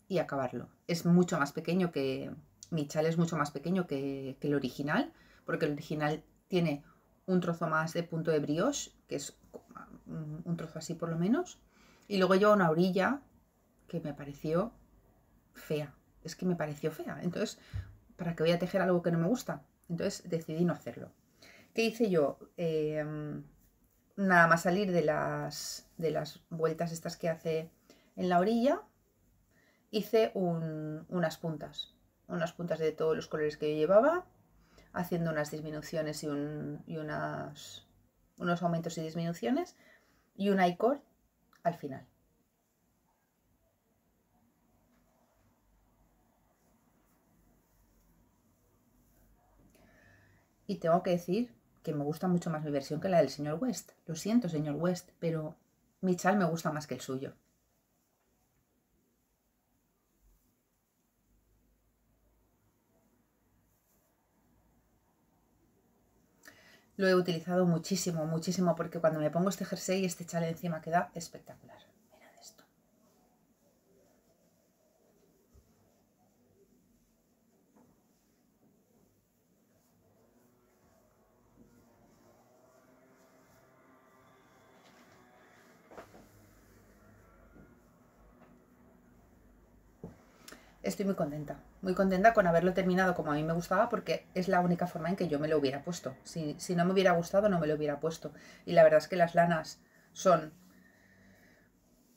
y acabarlo. Es mucho más pequeño que, mi chal es mucho más pequeño que, que el original, porque el original tiene un trozo más de punto de brioche, que es mm, un trozo así por lo menos, y luego yo una orilla que me pareció fea. Es que me pareció fea. Entonces, ¿para que voy a tejer algo que no me gusta? Entonces decidí no hacerlo. ¿Qué hice yo? Em, nada más salir de las, de las vueltas estas que hace en la orilla, hice un, unas puntas. Unas puntas de todos los colores que yo llevaba, haciendo unas disminuciones y, unas, unos aumentos y disminuciones, y un icor al final. Y tengo que decir que me gusta mucho más mi versión que la del señor West. Lo siento, señor West, pero mi chal me gusta más que el suyo. Lo he utilizado muchísimo, muchísimo, porque cuando me pongo este jersey, y este chal encima queda espectacular. estoy muy contenta, muy contenta con haberlo terminado como a mí me gustaba porque es la única forma en que yo me lo hubiera puesto. Si, no me hubiera gustado, no me lo hubiera puesto. Y la verdad es que las lanas son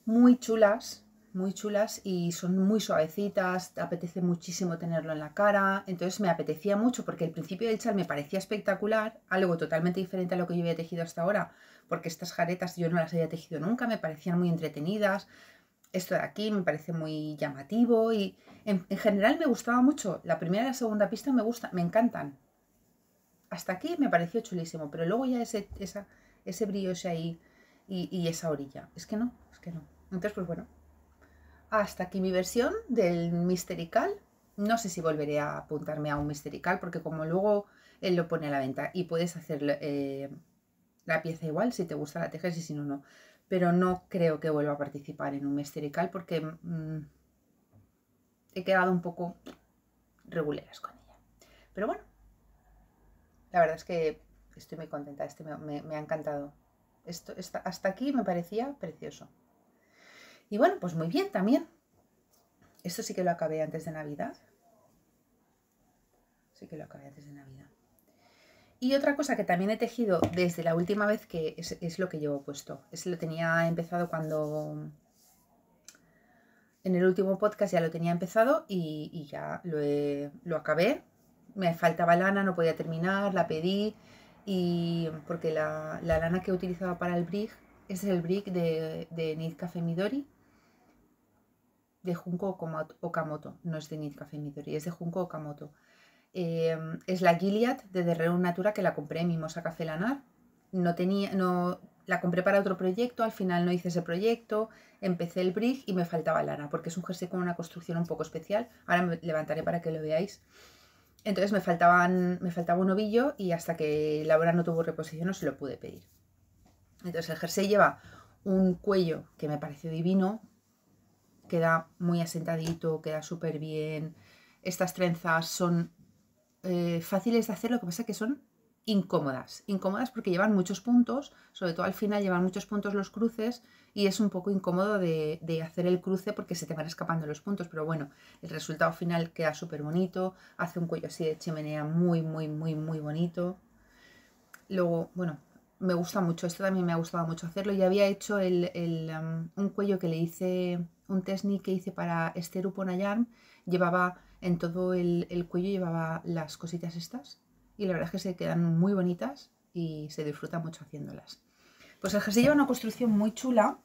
muy chulas, muy chulas y son muy suavecitas, apetece muchísimo tenerlo en la cara, entonces me apetecía mucho porque el principio del chal me parecía espectacular, algo totalmente diferente a lo que yo había tejido hasta ahora, porque estas jaretas yo no las había tejido nunca, me parecían muy entretenidas, esto de aquí me parece muy llamativo y en, general me gustaba mucho. La primera y la segunda pista me gusta, me encantan. Hasta aquí me pareció chulísimo, pero luego ya ese, ese brillo ese ahí y, esa orilla. Es que no, es que no. Entonces, pues bueno, hasta aquí mi versión del Misterical. No sé si volveré a apuntarme a un Misterical porque como luego él lo pone a la venta y puedes hacer eh, la pieza igual si te gusta la tejes y si no, no pero no creo que vuelva a participar en un mesterical porque mm, he quedado un poco reguleras con ella. Pero bueno, la verdad es que estoy muy contenta, este me, ha encantado. Esto, hasta aquí me parecía precioso. Y bueno, pues muy bien también. Esto sí que lo acabé antes de Navidad. Sí que lo acabé antes de Navidad. Y otra cosa que también he tejido desde la última vez, que es, lo que llevo puesto. Es, lo tenía empezado cuando... En el último podcast ya lo tenía empezado y, ya lo, acabé. Me faltaba lana, no podía terminar, la pedí. Y porque la, lana que he utilizado para el brick es el brick de, de Nid Café Midori de Junko Okamoto. No es de Nid Café Midori, es de Junko Okamoto. Em, es la Gilead de Reun Natura que la compré en Mimosa Café Lanar. No tenía, no, la compré para otro proyecto, al final no hice ese proyecto, empecé el brig y me faltaba lana, porque es un jersey con una construcción un poco especial. Ahora me levantaré para que lo veáis. Entonces me, faltaban, me faltaba un ovillo y hasta que Laura no tuvo reposición no se lo pude pedir. Entonces el jersey lleva un cuello que me pareció divino, queda muy asentadito, queda súper bien. Estas trenzas son eh, fáciles de hacer, lo que pasa es que son incómodas. Incómodas porque llevan muchos puntos, sobre todo al final llevan muchos puntos los cruces y es un poco incómodo de, hacer el cruce porque se te van escapando los puntos, pero bueno, el resultado final queda súper bonito, hace un cuello así de chimenea muy, muy, muy, muy bonito. Luego, bueno, me gusta mucho, esto también me ha gustado mucho hacerlo. y había hecho el, el, um, un cuello que le hice, un test que hice para Esther Uponayarm, llevaba en todo el, cuello llevaba las cositas estas y la verdad es que se quedan muy bonitas y se disfruta mucho haciéndolas. Pues el jersey lleva una construcción muy chula.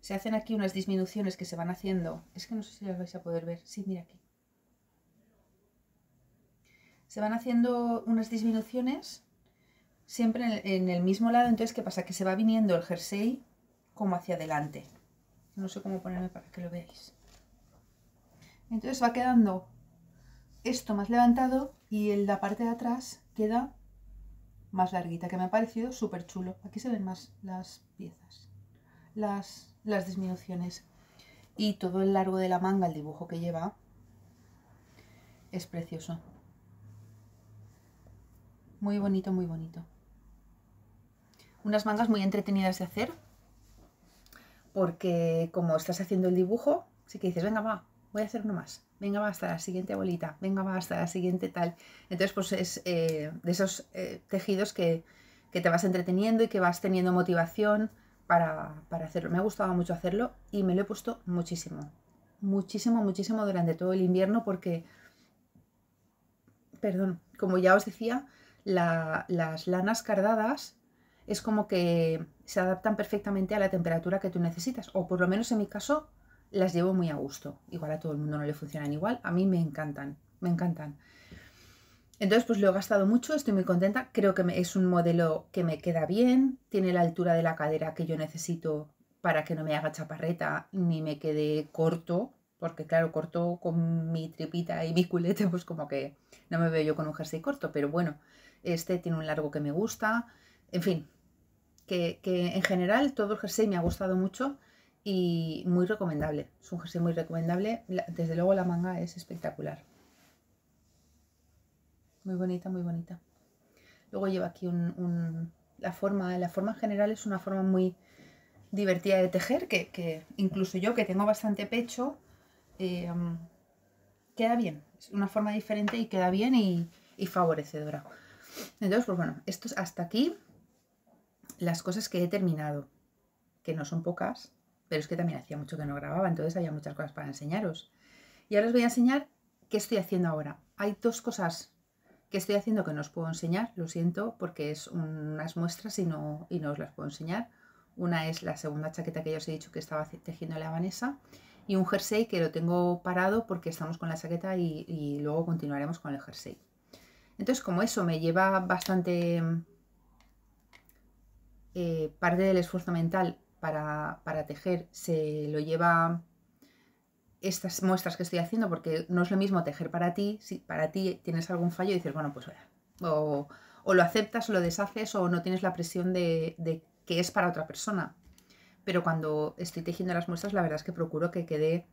Se hacen aquí unas disminuciones que se van haciendo. Es que no sé si las vais a poder ver. Sí, mira aquí. Se van haciendo unas disminuciones siempre en el mismo lado. Entonces, ¿qué pasa? Que se va viniendo el jersey como hacia adelante. No sé cómo ponerme para que lo veáis. Entonces va quedando esto más levantado y en la parte de atrás queda más larguita, que me ha parecido súper chulo. Aquí se ven más las piezas, las, las disminuciones. Y todo el largo de la manga, el dibujo que lleva, es precioso. Muy bonito, muy bonito. Unas mangas muy entretenidas de hacer porque como estás haciendo el dibujo, sí que dices, venga, va, voy a hacer uno más, venga, va hasta la siguiente bolita. venga, va hasta la siguiente tal. Entonces, pues es eh, de esos eh, tejidos que, que, te vas entreteniendo y que vas teniendo motivación para, para hacerlo. Me ha gustado mucho hacerlo y me lo he puesto muchísimo, muchísimo, muchísimo durante todo el invierno porque, perdón, como ya os decía, las lanas cardadas es como que se adaptan perfectamente a la temperatura que tú necesitas, o por lo menos en mi caso las llevo muy a gusto. Igual a todo el mundo no le funcionan igual, a mí me encantan, me encantan. Entonces, pues lo he gastado mucho, estoy muy contenta, creo que es un modelo que me queda bien, tiene la altura de la cadera que yo necesito para que no me haga chaparreta ni me quede corto, porque claro, corto con mi tripita y mi culete, pues como que no me veo yo con un jersey corto, pero bueno, este tiene un largo que me gusta, en fin, que, en general todo el jersey me ha gustado mucho y muy recomendable. Es un jersey muy recomendable. Desde luego la manga es espectacular. Muy bonita, muy bonita. Luego lleva aquí un, la forma, la forma general es una forma muy divertida de tejer, que, incluso yo que tengo bastante pecho, eh, queda bien. Es una forma diferente y queda bien y, y favorecedora. Entonces, pues bueno, esto es hasta aquí las cosas que he terminado, que no son pocas, pero es que también hacía mucho que no grababa, entonces había muchas cosas para enseñaros. Y ahora os voy a enseñar qué estoy haciendo ahora. Hay dos cosas que estoy haciendo que no os puedo enseñar, lo siento, porque es unas muestras y no, y os las puedo enseñar. Una es la segunda chaqueta que ya os he dicho que estaba tejiendo la Vanessa y un jersey que lo tengo parado porque estamos con la chaqueta y luego continuaremos con el jersey. Entonces, como eso me lleva bastante eh, parte del esfuerzo mental para, para, tejer se lo lleva estas muestras que estoy haciendo, porque no es lo mismo tejer para ti, si para ti tienes algún fallo y dices, bueno, pues o, o lo aceptas o lo deshaces o no tienes la presión de, de que es para otra persona. Pero cuando estoy tejiendo las muestras, la verdad es que procuro que quede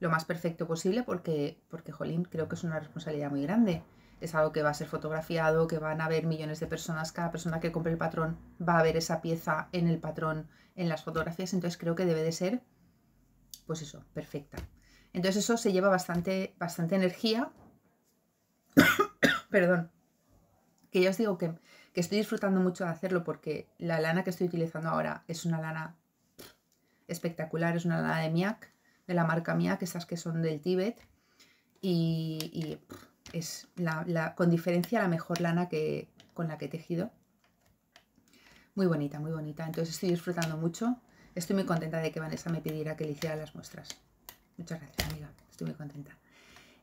lo más perfecto posible porque, porque, jolín, creo que es una responsabilidad muy grande es algo que va a ser fotografiado, que van a ver millones de personas, cada persona que compre el patrón va a ver esa pieza en el patrón, en las fotografías, entonces creo que debe de ser, pues eso, perfecta. Entonces eso se lleva bastante, bastante energía, *coughs* perdón, que ya os digo que, estoy disfrutando mucho de hacerlo porque la lana que estoy utilizando ahora es una lana espectacular, es una lana de Miak, de la marca MIAC. esas que son del Tíbet, y, y es la, con diferencia la mejor lana que, con la que he tejido. Muy bonita, muy bonita. Entonces estoy disfrutando mucho. Estoy muy contenta de que Vanessa me pidiera que le hiciera las muestras. Muchas gracias, amiga. Estoy muy contenta.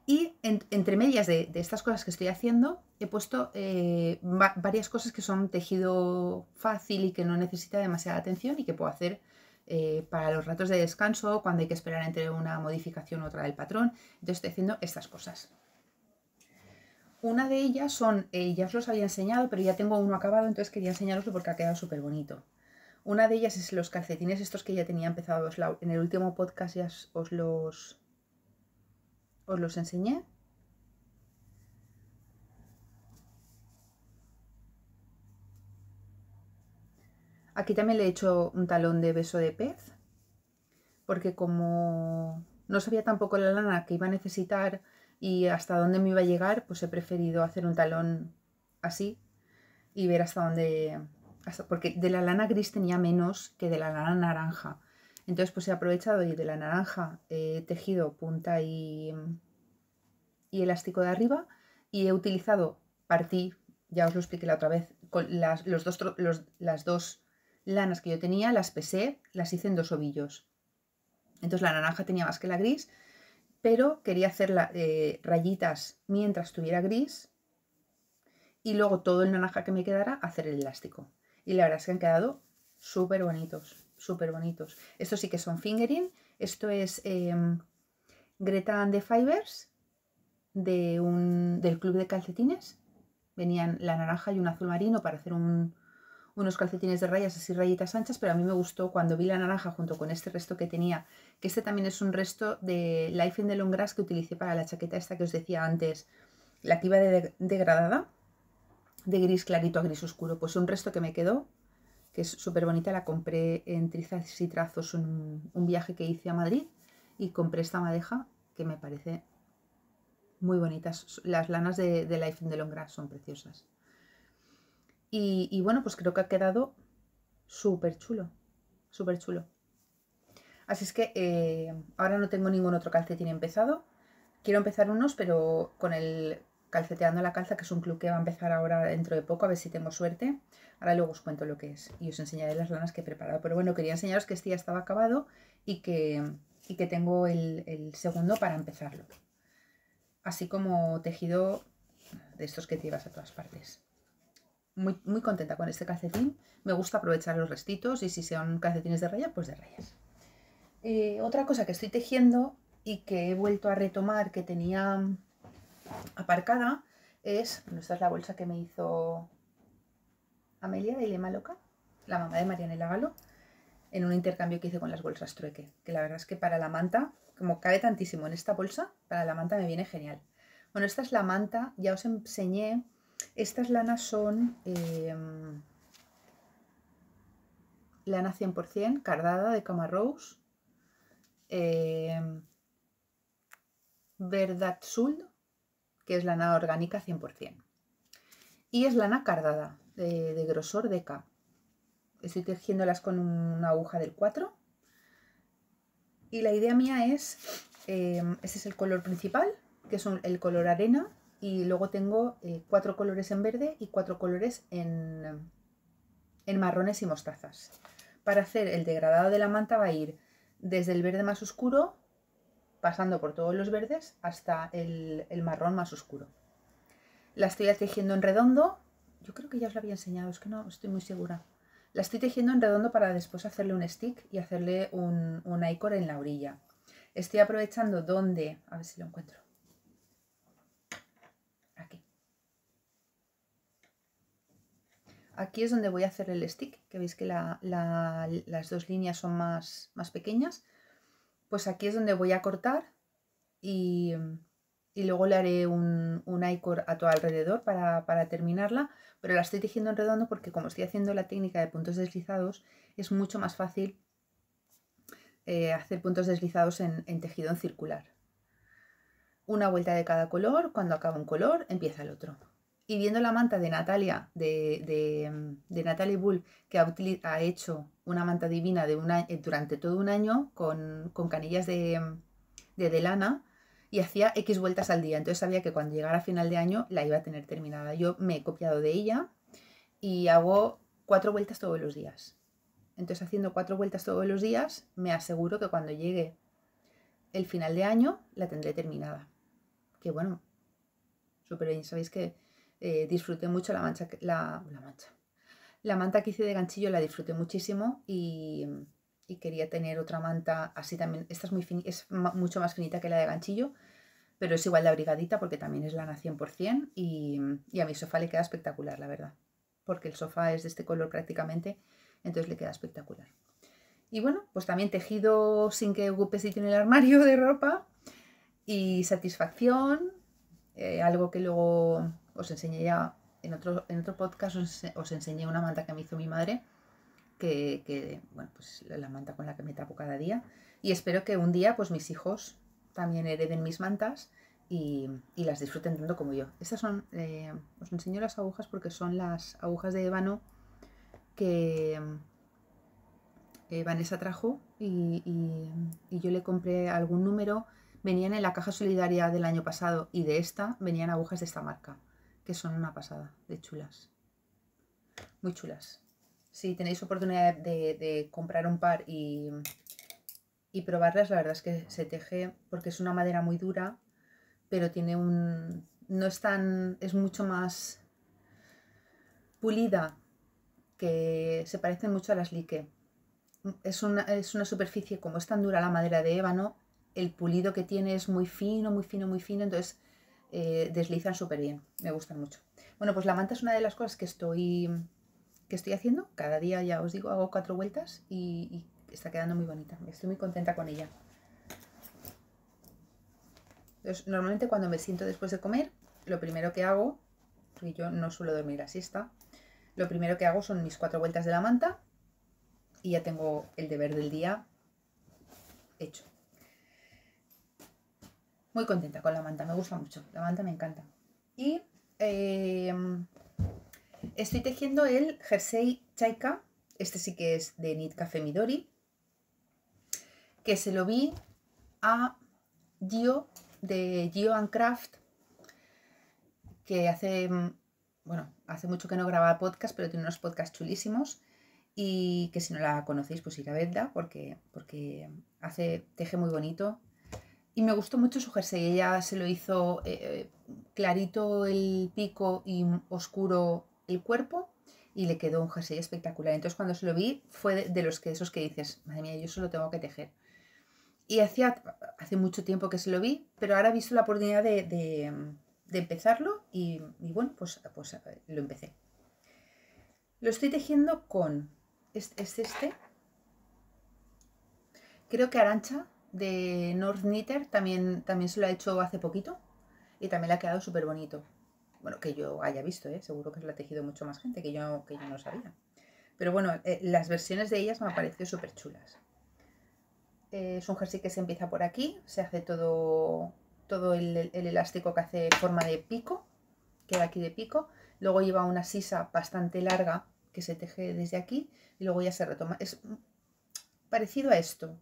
Y entre medias de, estas cosas que estoy haciendo, he puesto eh, varias cosas que son tejido fácil y que no necesita demasiada atención y que puedo hacer eh, para los ratos de descanso, cuando hay que esperar entre una modificación u otra del patrón. Entonces estoy haciendo estas cosas. Una de ellas son, eh, ya os los había enseñado, pero ya tengo uno acabado, entonces quería enseñaroslo porque ha quedado súper bonito. Una de ellas es los calcetines estos que ya tenía empezados. En el último podcast ya os los, os los enseñé. Aquí también le he hecho un talón de beso de pez, porque como no sabía tampoco la lana que iba a necesitar y hasta dónde me iba a llegar, pues he preferido hacer un talón así y ver hasta dónde... porque de la lana gris tenía menos que de la lana naranja. Entonces pues he aprovechado y de la naranja he tejido punta y, y elástico de arriba y he utilizado, partí, ya os lo expliqué la otra vez, con las, los dos, las dos lanas que yo tenía, las pesé, las hice en dos ovillos. Entonces la naranja tenía más que la gris pero quería hacer eh, rayitas mientras tuviera gris y luego todo el naranja que me quedara hacer el elástico. Y la verdad es que han quedado súper bonitos, súper bonitos. Estos sí que son fingering, esto es em, Greta de Fibers de un, del club de calcetines. Venían la naranja y un azul marino para hacer un, unos calcetines de rayas así rayitas anchas, pero a mí me gustó cuando vi la naranja junto con este resto que tenía, que este también es un resto de Life in the Long Grass que utilicé para la chaqueta esta que os decía antes, la que iba de degradada, de gris clarito a gris oscuro, pues un resto que me quedó, que es súper bonita, la compré en Trizas y Trazos un, un viaje que hice a Madrid y compré esta madeja que me parece muy bonitas. Las lanas de, de Life in the Long Grass son preciosas. Y, bueno, pues creo que ha quedado súper chulo, súper chulo. Así es que eh, ahora no tengo ningún otro calcetín empezado. Quiero empezar unos, pero con el calceteando la calza, que es un club que va a empezar ahora dentro de poco, a ver si tengo suerte. Ahora luego os cuento lo que es y os enseñaré las lanas que he preparado. Pero bueno, quería enseñaros que este ya estaba acabado y que, y que tengo el, el, segundo para empezarlo. Así como tejido de estos que te llevas a todas partes muy, contenta con este calcetín. Me gusta aprovechar los restitos y si son calcetines de rayas, pues de rayas. Eh, otra cosa que estoy tejiendo y que he vuelto a retomar que tenía aparcada es, bueno, esta es la bolsa que me hizo Amelia de Lema Loca, la mamá de Marianela Galo, en un intercambio que hice con las bolsas trueque, que la verdad es que para la manta, como cabe tantísimo en esta bolsa, para la manta me viene genial. Bueno, esta es la manta, ya os enseñé estas lanas son em, lana 100% cardada de Cama Rose, em, Verdad que es lana orgánica 100%, y es lana cardada de, grosor de K. Estoy tejiéndolas con una aguja del 4 y la idea mía es, em, este es el color principal, que es el color arena, y luego tengo eh, cuatro colores en verde y cuatro colores en, en marrones y mostazas. Para hacer el degradado de la manta va a ir desde el verde más oscuro, pasando por todos los verdes, hasta el, marrón más oscuro. La estoy tejiendo en redondo, yo creo que ya os la había enseñado, es que no estoy muy segura. La estoy tejiendo en redondo para después hacerle un stick y hacerle un, un en la orilla. Estoy aprovechando donde, a ver si lo encuentro, aquí es donde voy a hacer el stick, que veis que las dos líneas son más, pequeñas, pues aquí es donde voy a cortar y, luego le haré un, icor a todo alrededor para, terminarla, pero la estoy tejiendo en redondo porque como estoy haciendo la técnica de puntos deslizados, es mucho más fácil eh, hacer puntos deslizados en tejido en circular. Una vuelta de cada color, cuando acaba un color empieza el otro. Y viendo la manta de Natalia, de, de, mm, Natalie Bull, que ha, hecho una manta divina de eh, durante todo un año con, canillas mm, de, de lana, y hacía X vueltas al día. Entonces sabía que cuando llegara final de año la iba a tener terminada. Yo me he copiado de ella y hago cuatro vueltas todos los días. Entonces haciendo cuatro vueltas todos los días me aseguro que cuando llegue el final de año la tendré terminada. Que bueno, súper bien. Sabéis que eh, disfruté mucho la mancha, la, la, mancha. La manta que hice de ganchillo la disfruté muchísimo y, quería tener otra manta así también. Esta es, muy fin, es mucho más finita que la de ganchillo, pero es igual de abrigadita porque también es lana 100% y, y a mi sofá le queda espectacular, la verdad. Porque el sofá es de este color prácticamente, entonces le queda espectacular. Y bueno, pues también tejido sin que ocupe sitio en el armario de ropa y satisfacción, eh, algo que luego os enseñé ya, en otro, en otro podcast os, enseñé una manta que me hizo mi madre, que, que, bueno, pues la manta con la que me tapo cada día. Y espero que un día, pues mis hijos también hereden mis mantas y, y las disfruten tanto como yo. Estas son, eh, os enseño las agujas porque son las agujas de ébano que eh, Vanessa trajo y, yo le compré algún número. Venían en la caja solidaria del año pasado y de esta venían agujas de esta marca son una pasada de chulas. Muy chulas. Si tenéis oportunidad de, comprar un par y, y probarlas, la verdad es que se teje porque es una madera muy dura, pero tiene un... no es tan... es mucho más pulida, que se parece mucho a las lique. Es una, es una superficie, como es tan dura la madera de ébano, el pulido que tiene es muy fino, muy fino, muy fino, entonces eh, deslizan súper bien, me gustan mucho. Bueno, pues la manta es una de las cosas que estoy, que estoy haciendo. Cada día, ya os digo, hago cuatro vueltas y, está quedando muy bonita. Estoy muy contenta con ella. normalmente cuando me siento después de comer, lo primero que hago, y yo no suelo dormir la siesta, lo primero que hago son mis cuatro vueltas de la manta y ya tengo el deber del día hecho muy contenta con la manta, me gusta mucho, la manta me encanta. Y em, estoy tejiendo el jersey chaika, este sí que es de Knit Café Midori, que se lo vi a Gio de Gio and Craft, que hace, mm, bueno, hace mucho que no graba podcast, pero tiene unos podcasts chulísimos y que si no la conocéis, pues ir a verla porque, porque hace, teje muy bonito y me gustó mucho su jersey. Ella se lo hizo eh, eh, clarito el pico y oscuro el cuerpo y le quedó un jersey espectacular. Entonces cuando se lo vi fue de, los que esos que dices, madre mía, yo solo tengo que tejer. Y hacía, hace mucho tiempo que se lo vi, pero ahora he visto la oportunidad de, empezarlo y, bueno, pues, pues, lo empecé. Lo estoy tejiendo con, este? Creo que Arancha de North Knitter también, también se lo ha hecho hace poquito y también le ha quedado súper bonito. Bueno, que yo haya visto, ¿eh? seguro que lo ha tejido mucho más gente que yo, que yo no sabía. Pero bueno, eh, las versiones de ellas me han parecido súper chulas. Eh, es un jersey que se empieza por aquí, se hace todo, todo el, el elástico que hace forma de pico, queda aquí de pico. Luego lleva una sisa bastante larga que se teje desde aquí y luego ya se retoma. Es parecido a esto,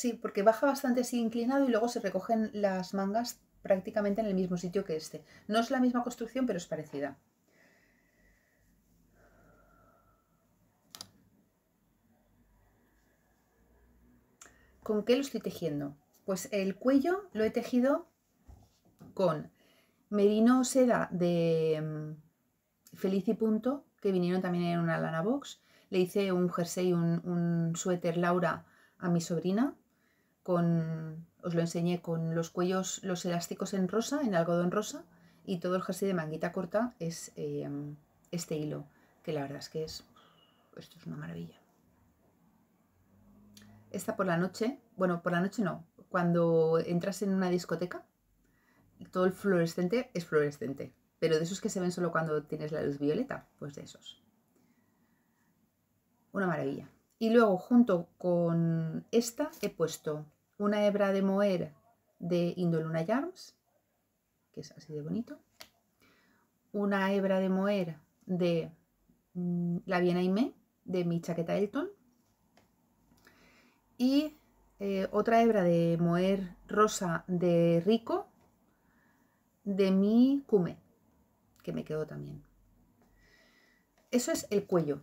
Sí, porque baja bastante así inclinado y luego se recogen las mangas prácticamente en el mismo sitio que este. No es la misma construcción, pero es parecida. ¿Con qué lo estoy tejiendo? Pues el cuello lo he tejido con merino seda de mm, Felici Punto, que vinieron también en una lana box. Le hice un jersey, un, un suéter Laura a mi sobrina con, os lo enseñé, con los cuellos, los elásticos en rosa, en algodón rosa, y todo el jersey de manguita corta es em, este hilo, que la verdad es que es, esto es una maravilla. Esta por la noche, bueno, por la noche no, cuando entras en una discoteca, todo el fluorescente es fluorescente, pero de esos que se ven solo cuando tienes la luz violeta, pues de esos. Una maravilla. Y luego junto con esta he puesto una hebra de moer de Indoluna Yarms, que es así de bonito, una hebra de moer de mm, La Viena de mi chaqueta Elton, y eh, otra hebra de moer rosa de Rico, de mi Kume que me quedó también. Eso es el cuello.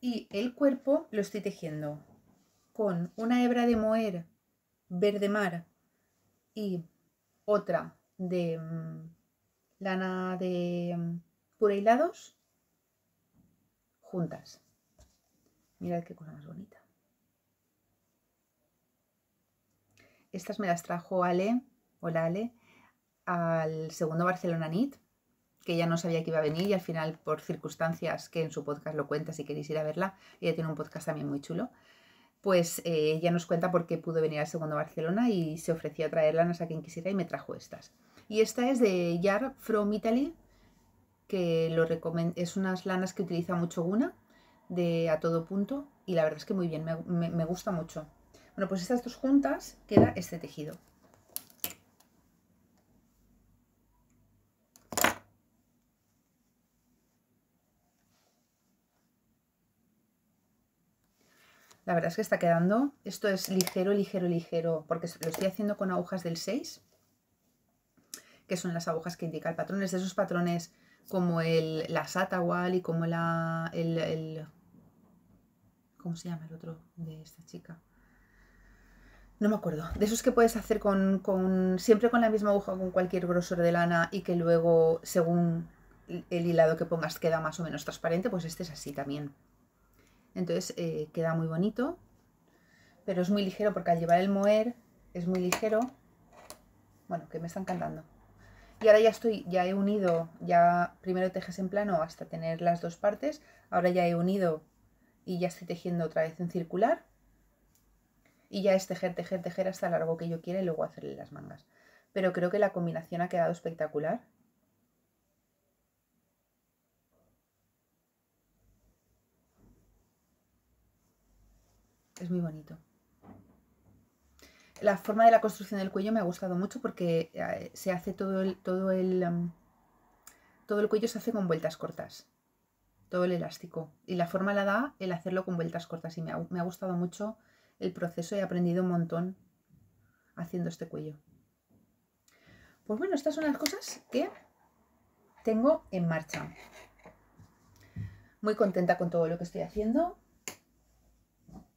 Y el cuerpo lo estoy tejiendo con una hebra de moer verde mar y otra de mm, lana de mm, pura hilados juntas. Mirad qué cosa más bonita. Estas me las trajo Ale, hola Ale, al segundo Barcelona Knit. que ya no sabía que iba a venir y al final por circunstancias que en su podcast lo cuenta si queréis ir a verla, ella tiene un podcast también muy chulo, pues eh, ella nos cuenta por qué pudo venir al segundo Barcelona y se ofreció a traer lanas a quien quisiera y me trajo estas. Y esta es de Yar From Italy, que lo es unas lanas que utiliza mucho Guna, de a todo punto, y la verdad es que muy bien, me, me gusta mucho. Bueno, pues estas dos juntas queda este tejido. La verdad es que está quedando, esto es ligero, ligero, ligero, porque lo estoy haciendo con agujas del 6, que son las agujas que indica el patrón. Es de esos patrones como el, la Satawal y como la, el, el, ¿Cómo se llama el otro de esta chica? No me acuerdo. De esos que puedes hacer con, con siempre con la misma aguja, con cualquier grosor de lana y que luego, según el hilado que pongas, queda más o menos transparente, pues este es así también. Entonces eh, queda muy bonito, pero es muy ligero porque al llevar el moer es muy ligero. Bueno, que me están cantando. Y ahora ya estoy, ya he unido, ya primero tejes en plano hasta tener las dos partes. Ahora ya he unido y ya estoy tejiendo otra vez en circular. Y ya es tejer, tejer, tejer hasta el largo que yo quiera y luego hacerle las mangas. Pero creo que la combinación ha quedado espectacular. Es muy bonito. La forma de la construcción del cuello me ha gustado mucho porque eh, se hace todo el, todo el, todo el cuello se hace con vueltas cortas. Todo el elástico. Y la forma la da el hacerlo con vueltas cortas. Y me ha, me ha gustado mucho el proceso. He aprendido un montón haciendo este cuello. Pues bueno, estas son las cosas que tengo en marcha. Muy contenta con todo lo que estoy haciendo.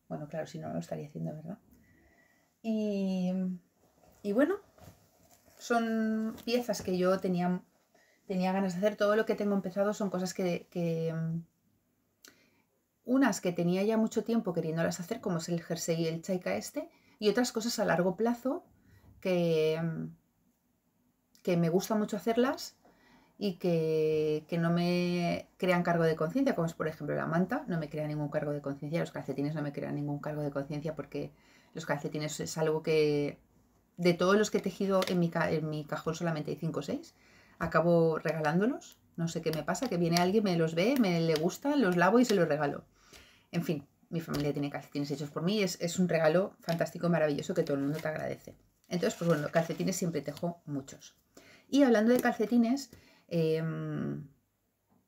Bueno, claro, si no, no lo estaría haciendo, ¿verdad? Y, y bueno, son piezas que yo tenía, tenía ganas de hacer. Todo lo que tengo empezado son cosas que, que unas que tenía ya mucho tiempo queriéndolas hacer, como es el jersey y el chaika este, y otras cosas a largo plazo que, que me gusta mucho hacerlas y que, no me crean cargo de conciencia, como es por ejemplo la manta, no me crea ningún cargo de conciencia, los calcetines no me crean ningún cargo de conciencia porque los calcetines es algo que de todos los que he tejido en mi, en mi cajón solamente hay 5 o 6, acabo regalándolos, no sé qué me pasa, que viene alguien, me los ve, me le gusta, los lavo y se los regalo. En fin, mi familia tiene calcetines hechos por mí es, es un regalo fantástico y maravilloso que todo el mundo te agradece. Entonces, pues bueno, calcetines siempre tejo muchos. Y hablando de calcetines, Em,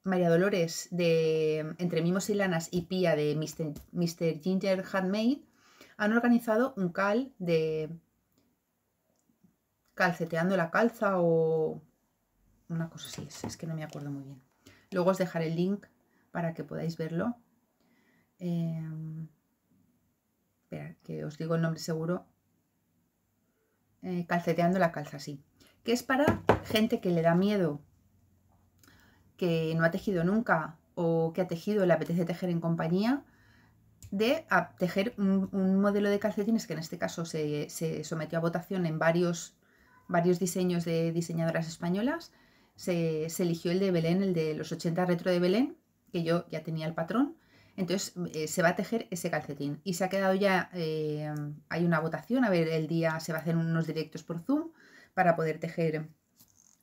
María Dolores de Entre Mimos y Lanas y Pía de Mr. Ginger Handmade han organizado un cal de calceteando la calza o una cosa así es, es que no me acuerdo muy bien. Luego os dejaré el link para que podáis verlo. Em, espera, que os digo el nombre seguro. Eh, calceteando la calza, sí. Que es para gente que le da miedo que no ha tejido nunca o que ha tejido le apetece tejer en compañía, de tejer un, modelo de calcetines que en este caso se, sometió a votación en varios, varios diseños de diseñadoras españolas. Se, eligió el de Belén, el de los 80 retro de Belén, que yo ya tenía el patrón. Entonces eh, se va a tejer ese calcetín y se ha quedado ya, eh, hay una votación, a ver, el día se va a hacer unos directos por Zoom para poder tejer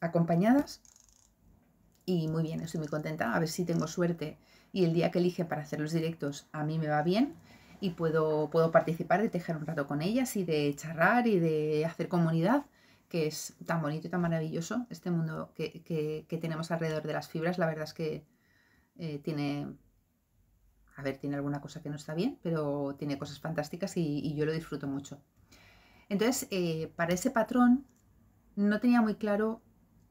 acompañadas. Y muy bien, estoy muy contenta, a ver si tengo suerte y el día que elige para hacer los directos a mí me va bien y puedo, puedo participar de tejer un rato con ellas y de charrar y de hacer comunidad, que es tan bonito y tan maravilloso este mundo que, tenemos alrededor de las fibras. La verdad es que eh, tiene, a ver, tiene alguna cosa que no está bien, pero tiene cosas fantásticas y, yo lo disfruto mucho. Entonces, eh, para ese patrón no tenía muy claro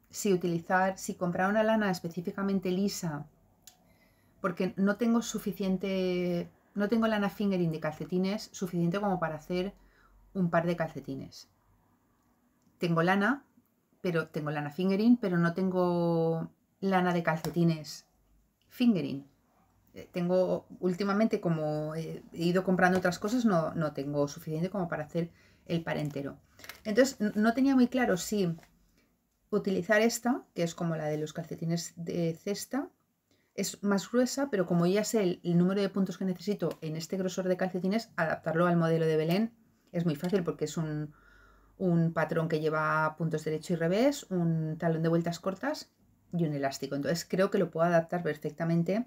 si utilizar, si comprar una lana específicamente lisa, porque no tengo suficiente, no tengo lana fingering de calcetines suficiente como para hacer un par de calcetines. Tengo lana, pero tengo lana fingering, pero no tengo lana de calcetines fingering. Eh, tengo últimamente, como he ido comprando otras cosas, no, no tengo suficiente como para hacer el par entero. Entonces, no tenía muy claro si utilizar esta, que es como la de los calcetines de cesta, es más gruesa, pero como ya sé el, número de puntos que necesito en este grosor de calcetines, adaptarlo al modelo de Belén es muy fácil porque es un, patrón que lleva puntos derecho y revés, un talón de vueltas cortas y un elástico. Entonces creo que lo puedo adaptar perfectamente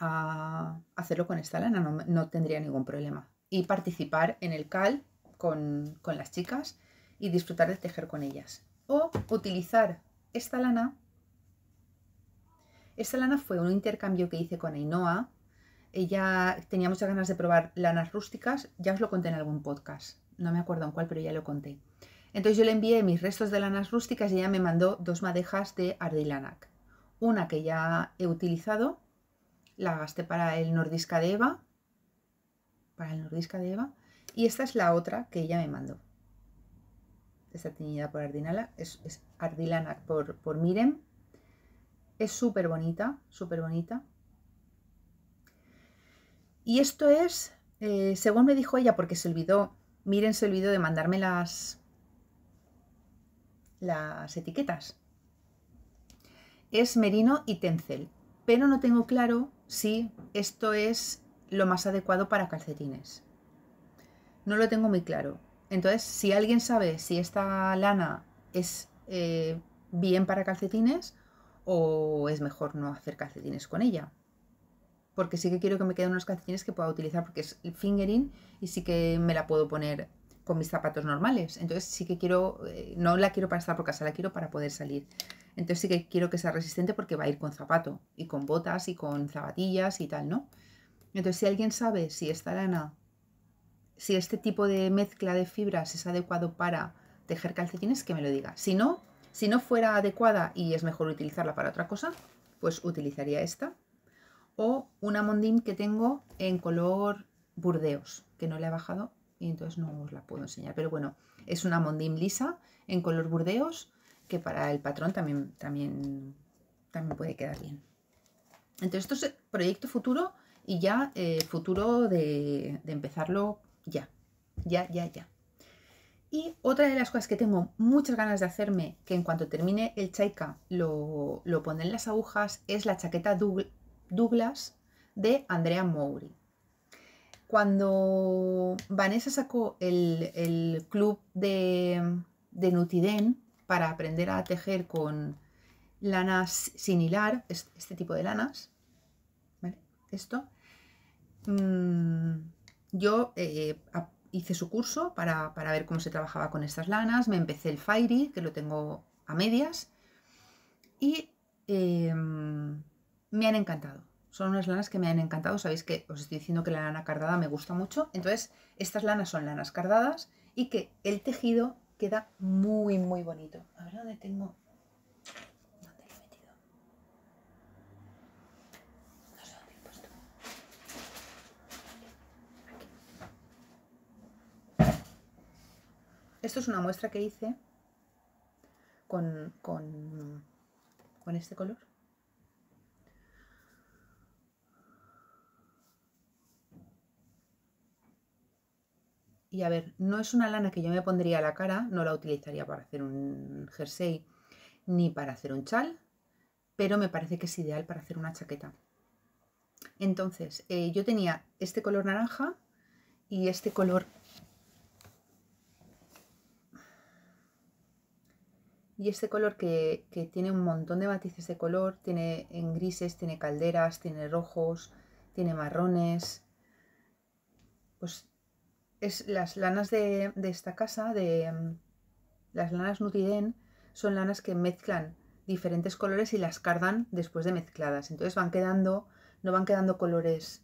a hacerlo con esta lana, no, tendría ningún problema. Y participar en el cal con, con las chicas y disfrutar de tejer con ellas o utilizar esta lana. Esta lana fue un intercambio que hice con Ainoa. Ella tenía muchas ganas de probar lanas rústicas, ya os lo conté en algún podcast, no me acuerdo en cuál, pero ya lo conté. Entonces yo le envié mis restos de lanas rústicas y ella me mandó dos madejas de Ardilanac. Una que ya he utilizado, la gasté para el Nordisca Eva, para el Nordisca de Eva, y esta es la otra que ella me mandó esta teñida por Ardinala, es, Ardilana por, Miren Es súper bonita, súper bonita. Y esto es, eh, según me dijo ella, porque se olvidó, Miren se olvidó de mandarme las, las etiquetas. Es merino y tencel, pero no tengo claro si esto es lo más adecuado para calcetines. No lo tengo muy claro. Entonces, si alguien sabe si esta lana es eh, bien para calcetines o es mejor no hacer calcetines con ella. Porque sí que quiero que me queden unos calcetines que pueda utilizar porque es el fingering y sí que me la puedo poner con mis zapatos normales. Entonces sí que quiero, eh, no la quiero para estar por casa, la quiero para poder salir. Entonces sí que quiero que sea resistente porque va a ir con zapato y con botas y con zapatillas y tal, ¿no? Entonces si alguien sabe si esta lana si este tipo de mezcla de fibras es adecuado para tejer calcetines, que me lo diga. Si no, si no fuera adecuada y es mejor utilizarla para otra cosa, pues utilizaría esta. O una mondim que tengo en color burdeos, que no le he bajado y entonces no os la puedo enseñar. Pero bueno, es una mondim lisa en color burdeos, que para el patrón también, también, también puede quedar bien. Entonces esto es proyecto futuro y ya eh, futuro de, de empezarlo ya, ya, ya, ya. Y otra de las cosas que tengo muchas ganas de hacerme, que en cuanto termine el chaika lo, lo pondré en las agujas, es la chaqueta Douglas de Andrea Mowry. Cuando Vanessa sacó el, club de, de Nutiden para aprender a tejer con lanas sin este tipo de lanas, ¿vale? Esto. Mm, yo eh, hice su curso para, ver cómo se trabajaba con estas lanas, me empecé el Fairy, que lo tengo a medias, y em, me han encantado. Son unas lanas que me han encantado, sabéis que os estoy diciendo que la lana cardada me gusta mucho, entonces estas lanas son lanas cardadas y que el tejido queda muy muy bonito. A ver dónde tengo Esto es una muestra que hice con, este color. Y a ver, no es una lana que yo me pondría a la cara, no la utilizaría para hacer un jersey ni para hacer un chal, pero me parece que es ideal para hacer una chaqueta. Entonces, eh, yo tenía este color naranja y este color y este color que, tiene un montón de matices de color, tiene en grises, tiene calderas, tiene rojos, tiene marrones. Pues es las lanas de, esta casa, de em, las lanas Nutiden, son lanas que mezclan diferentes colores y las cardan después de mezcladas. Entonces van quedando, no van quedando colores.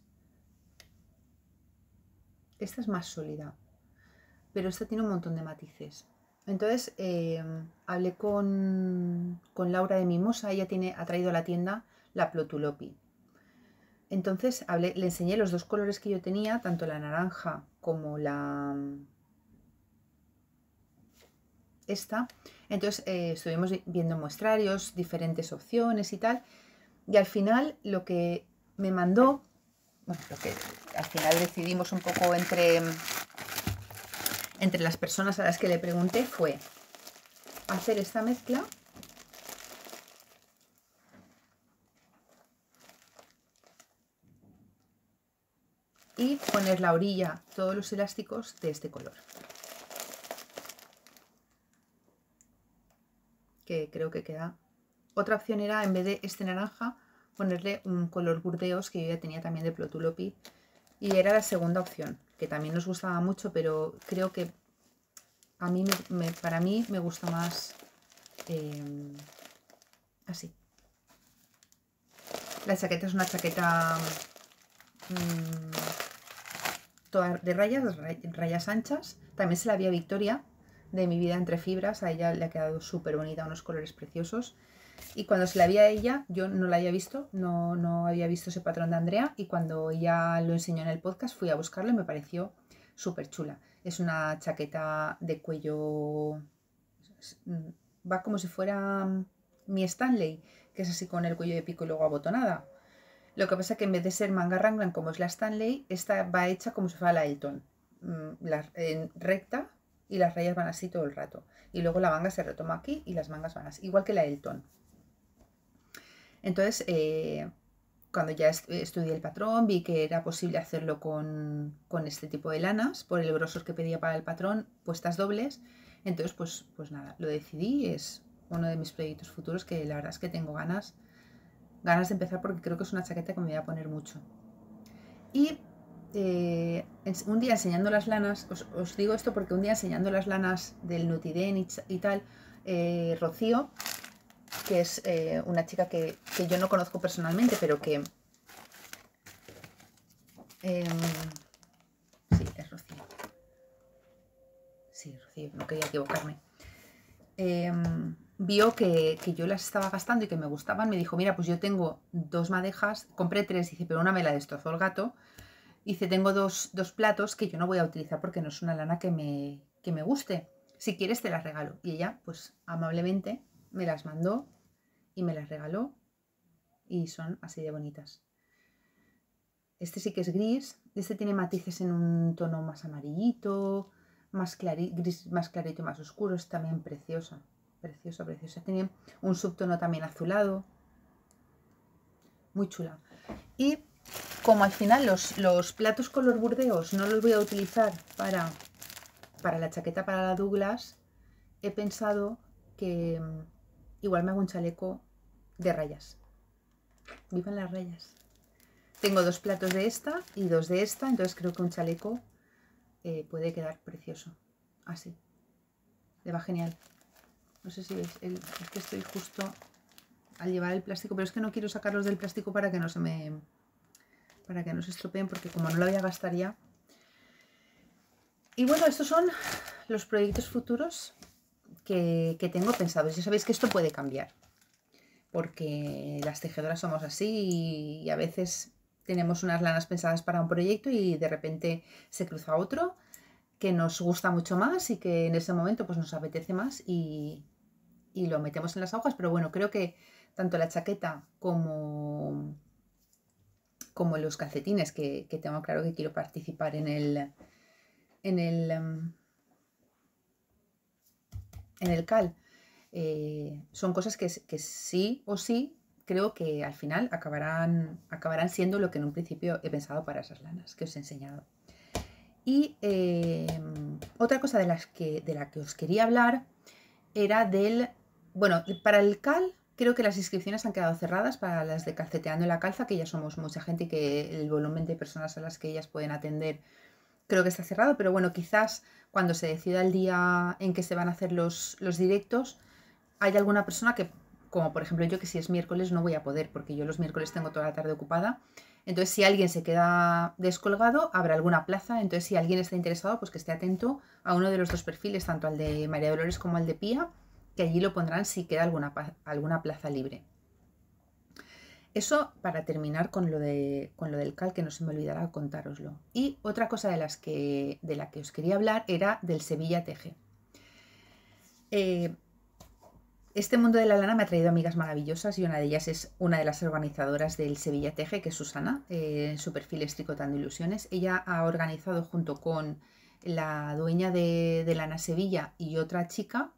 Esta es más sólida, pero esta tiene un montón de matices. Entonces em, hablé con, Laura de Mimosa, ella tiene, ha traído a la tienda la Plotulopi. Entonces le enseñé los dos colores que yo tenía, tanto la naranja como la... Mm, esta. Entonces eh, estuvimos viendo muestrarios, diferentes opciones y tal. Y al final lo que me mandó, bueno, lo que al final decidimos un poco entre mm, entre las personas a las que le pregunté fue hacer esta mezcla y poner la orilla, todos los elásticos de este color. Que creo que queda. Otra opción era, en vez de este naranja, ponerle un color burdeos que yo ya tenía también de Plotulopi y era la segunda opción, que también nos gustaba mucho, pero creo que a mí para mí me gusta más em, así. La chaqueta es una chaqueta mm, de rayas, rayas anchas. También se la había Victoria de mi vida entre fibras. A ella le ha quedado súper bonita, unos colores preciosos. Y cuando se la vi a ella, yo no la había visto, no, no había visto ese patrón de Andrea. Y cuando ella lo enseñó en el podcast, fui a buscarlo y me pareció súper chula. Es una chaqueta de cuello. Mm, va como si fuera mm, mi Stanley, que es así con el cuello de pico y luego abotonada. Lo que pasa es que en vez de ser manga ranglan como es la Stanley, esta va hecha como si fuera la Elton, mm, la, recta y las rayas van así todo el rato. Y luego la manga se retoma aquí y las mangas van así, igual que la Elton. Entonces, eh, cuando ya estudié el patrón, vi que era posible hacerlo con, este tipo de lanas, por el grosor que pedía para el patrón, puestas dobles. Entonces, pues, pues nada, lo decidí, es uno de mis proyectos futuros que la verdad es que tengo ganas, ganas de empezar porque creo que es una chaqueta que me voy a poner mucho. Y eh, un día enseñando las lanas, os, digo esto porque un día enseñando las lanas del Nutiden y, tal, eh, Rocío que es eh, una chica que, yo no conozco personalmente, pero que... Em, sí, es Rocío. Sí, Rocío, no quería equivocarme. Em, vio que, yo las estaba gastando y que me gustaban, me dijo, mira, pues yo tengo dos madejas, compré tres, dice, pero una me la destrozó el gato. Dice, tengo dos, platos que yo no voy a utilizar porque no es una lana que me, que me guste. Si quieres te las regalo. Y ella, pues amablemente, me las mandó y me las regaló y son así de bonitas. Este sí que es gris, este tiene matices en un tono más amarillito, más gris más clarito, más oscuro, es también preciosa, preciosa, preciosa. Tiene un subtono también azulado, muy chula. Y como al final los, los platos color burdeos no los voy a utilizar para, para la chaqueta para la Douglas, he pensado que mm, igual me hago un chaleco de rayas. Vivan las rayas. Tengo dos platos de esta y dos de esta, entonces creo que un chaleco eh, puede quedar precioso. Así. Le va genial. No sé si veis, el, es que estoy justo al llevar el plástico, pero es que no quiero sacarlos del plástico para que no se me... para que no se estropeen, porque como no lo voy a gastar ya... Y bueno, estos son los proyectos futuros que, que tengo pensados. Ya sabéis que esto puede cambiar porque las tejedoras somos así y a veces tenemos unas lanas pensadas para un proyecto y de repente se cruza otro que nos gusta mucho más y que en ese momento pues nos apetece más y, lo metemos en las agujas. Pero bueno, creo que tanto la chaqueta como, como los calcetines, que, tengo claro que quiero participar en el, en el, en el cal, eh, son cosas que, sí o sí creo que al final acabarán, acabarán siendo lo que en un principio he pensado para esas lanas que os he enseñado. Y eh, otra cosa de, las que, de la que os quería hablar era del... Bueno, para el cal creo que las inscripciones han quedado cerradas para las de calceteando la calza, que ya somos mucha gente y que el volumen de personas a las que ellas pueden atender creo que está cerrado, pero bueno, quizás cuando se decida el día en que se van a hacer los, los directos, hay alguna persona que, como por ejemplo yo, que si es miércoles no voy a poder, porque yo los miércoles tengo toda la tarde ocupada. Entonces, si alguien se queda descolgado, habrá alguna plaza. Entonces, si alguien está interesado, pues que esté atento a uno de los dos perfiles, tanto al de María Dolores como al de Pía, que allí lo pondrán si queda alguna, alguna plaza libre. Eso para terminar con lo, de, con lo del cal, que no se me olvidará contároslo. Y otra cosa de, las que, de la que os quería hablar era del Sevilla Teje. Eh, este mundo de la lana me ha traído amigas maravillosas y una de ellas es una de las organizadoras del Sevilla Teje, que es Susana, eh, en su perfil es Tricotando Ilusiones. Ella ha organizado junto con la dueña de, Lana Sevilla y otra chica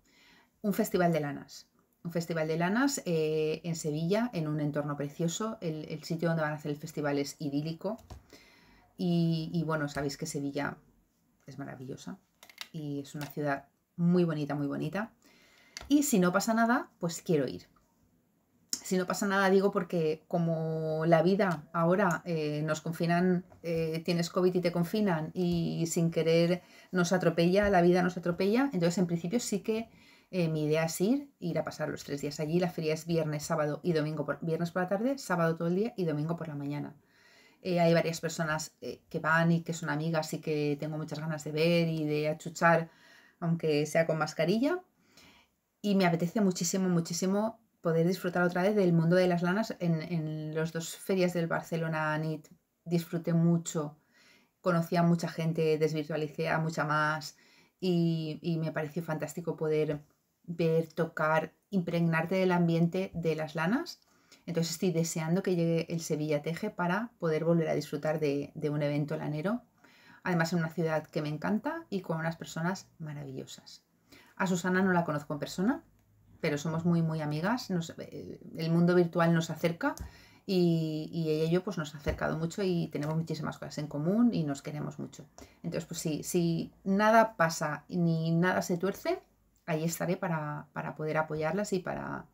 un festival de lanas. Un festival de lanas eh, en Sevilla, en un entorno precioso. El, sitio donde van a hacer el festival es idílico. y bueno, sabéis que Sevilla es maravillosa y es una ciudad muy bonita, muy bonita. Y si no pasa nada, pues quiero ir. Si no pasa nada, digo porque como la vida ahora eh, nos confinan, eh, tienes COVID y te confinan y sin querer nos atropella, la vida nos atropella, entonces en principio sí que eh, mi idea es ir, ir a pasar los tres días allí. La feria es viernes, sábado y domingo, por, viernes por la tarde, sábado todo el día y domingo por la mañana. hay varias personas que van y que son amigas y que tengo muchas ganas de ver y de achuchar, aunque sea con mascarilla y me apetece muchísimo, muchísimo poder disfrutar otra vez del mundo de las lanas en, las dos ferias del Barcelona NIT. Disfruté mucho, conocí a mucha gente, desvirtualicé a mucha más y, me pareció fantástico poder ver, tocar, impregnarte del ambiente de las lanas. Entonces estoy deseando que llegue el Sevilla Teje para poder volver a disfrutar de, de un evento lanero. Además en una ciudad que me encanta y con unas personas maravillosas. A Susana no la conozco en persona, pero somos muy, muy amigas. Eh, el mundo virtual nos acerca y, y, ella y yo pues, nos ha acercado mucho y tenemos muchísimas cosas en común y nos queremos mucho. Entonces, pues sí, si nada pasa ni nada se tuerce, ahí estaré para, poder apoyarlas y para,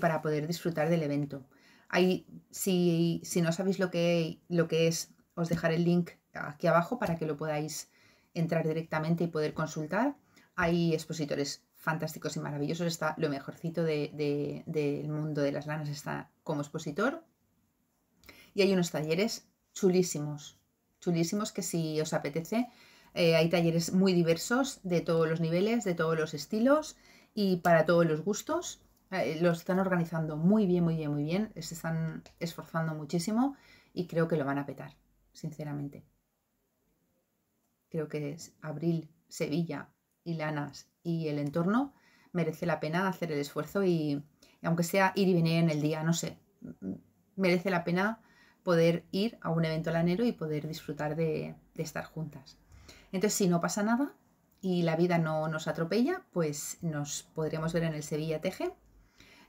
para poder disfrutar del evento. Ahí, si, si no sabéis lo que, lo que es, os dejaré el link aquí abajo para que lo podáis entrar directamente y poder consultar hay expositores fantásticos y maravillosos. Está lo mejorcito del mundo de las lanas, está como expositor. Y hay unos talleres chulísimos, chulísimos que si os apetece, eh, hay talleres muy diversos de todos los niveles, de todos los estilos y para todos los gustos. Eh, los están organizando muy bien, muy bien, muy bien. Se están esforzando muchísimo y creo que lo van a petar, sinceramente. Creo que es abril, Sevilla, y lanas y el entorno, merece la pena hacer el esfuerzo y, aunque sea ir y venir en el día, no sé, merece la pena poder ir a un evento lanero y poder disfrutar de, estar juntas. Entonces, si no pasa nada y la vida no nos atropella, pues nos podríamos ver en el Sevilla Teje.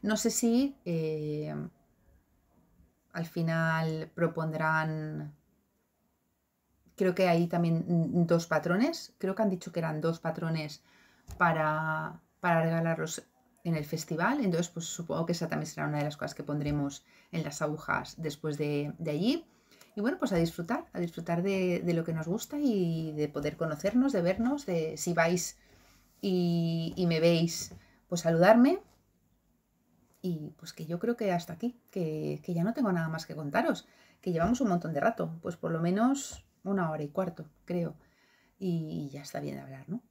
No sé si eh, al final propondrán Creo que hay también mm, dos patrones. Creo que han dicho que eran dos patrones para, regalarlos en el festival. Entonces, pues supongo que esa también será una de las cosas que pondremos en las agujas después de, allí. Y bueno, pues a disfrutar, a disfrutar de, lo que nos gusta y de poder conocernos, de vernos, de si vais y, me veis, pues saludarme. Y pues que yo creo que hasta aquí, que, que ya no tengo nada más que contaros, que llevamos un montón de rato, pues por lo menos una hora y cuarto, creo. Y, ya está bien de hablar, ¿no?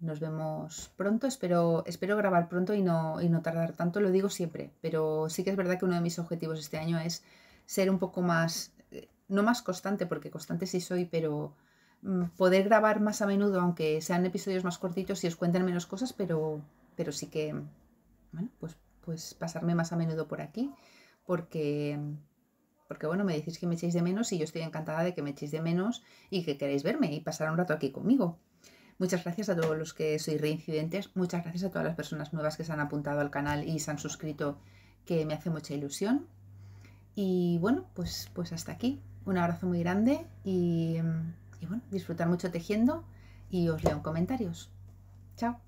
Nos vemos pronto, espero, espero grabar pronto y no, y no tardar tanto, lo digo siempre, pero sí que es verdad que uno de mis objetivos este año es ser un poco más, eh, no más constante, porque constante sí soy, pero mm, poder grabar más a menudo, aunque sean episodios más cortitos y os cuenten menos cosas, pero, pero sí que, bueno, pues, pues pasarme más a menudo por aquí, porque porque bueno, me decís que me echéis de menos y yo estoy encantada de que me echéis de menos y que queréis verme y pasar un rato aquí conmigo. Muchas gracias a todos los que sois reincidentes, muchas gracias a todas las personas nuevas que se han apuntado al canal y se han suscrito, que me hace mucha ilusión. Y bueno, pues, pues hasta aquí. Un abrazo muy grande y, y bueno, disfrutar mucho tejiendo y os leo en comentarios. Chao.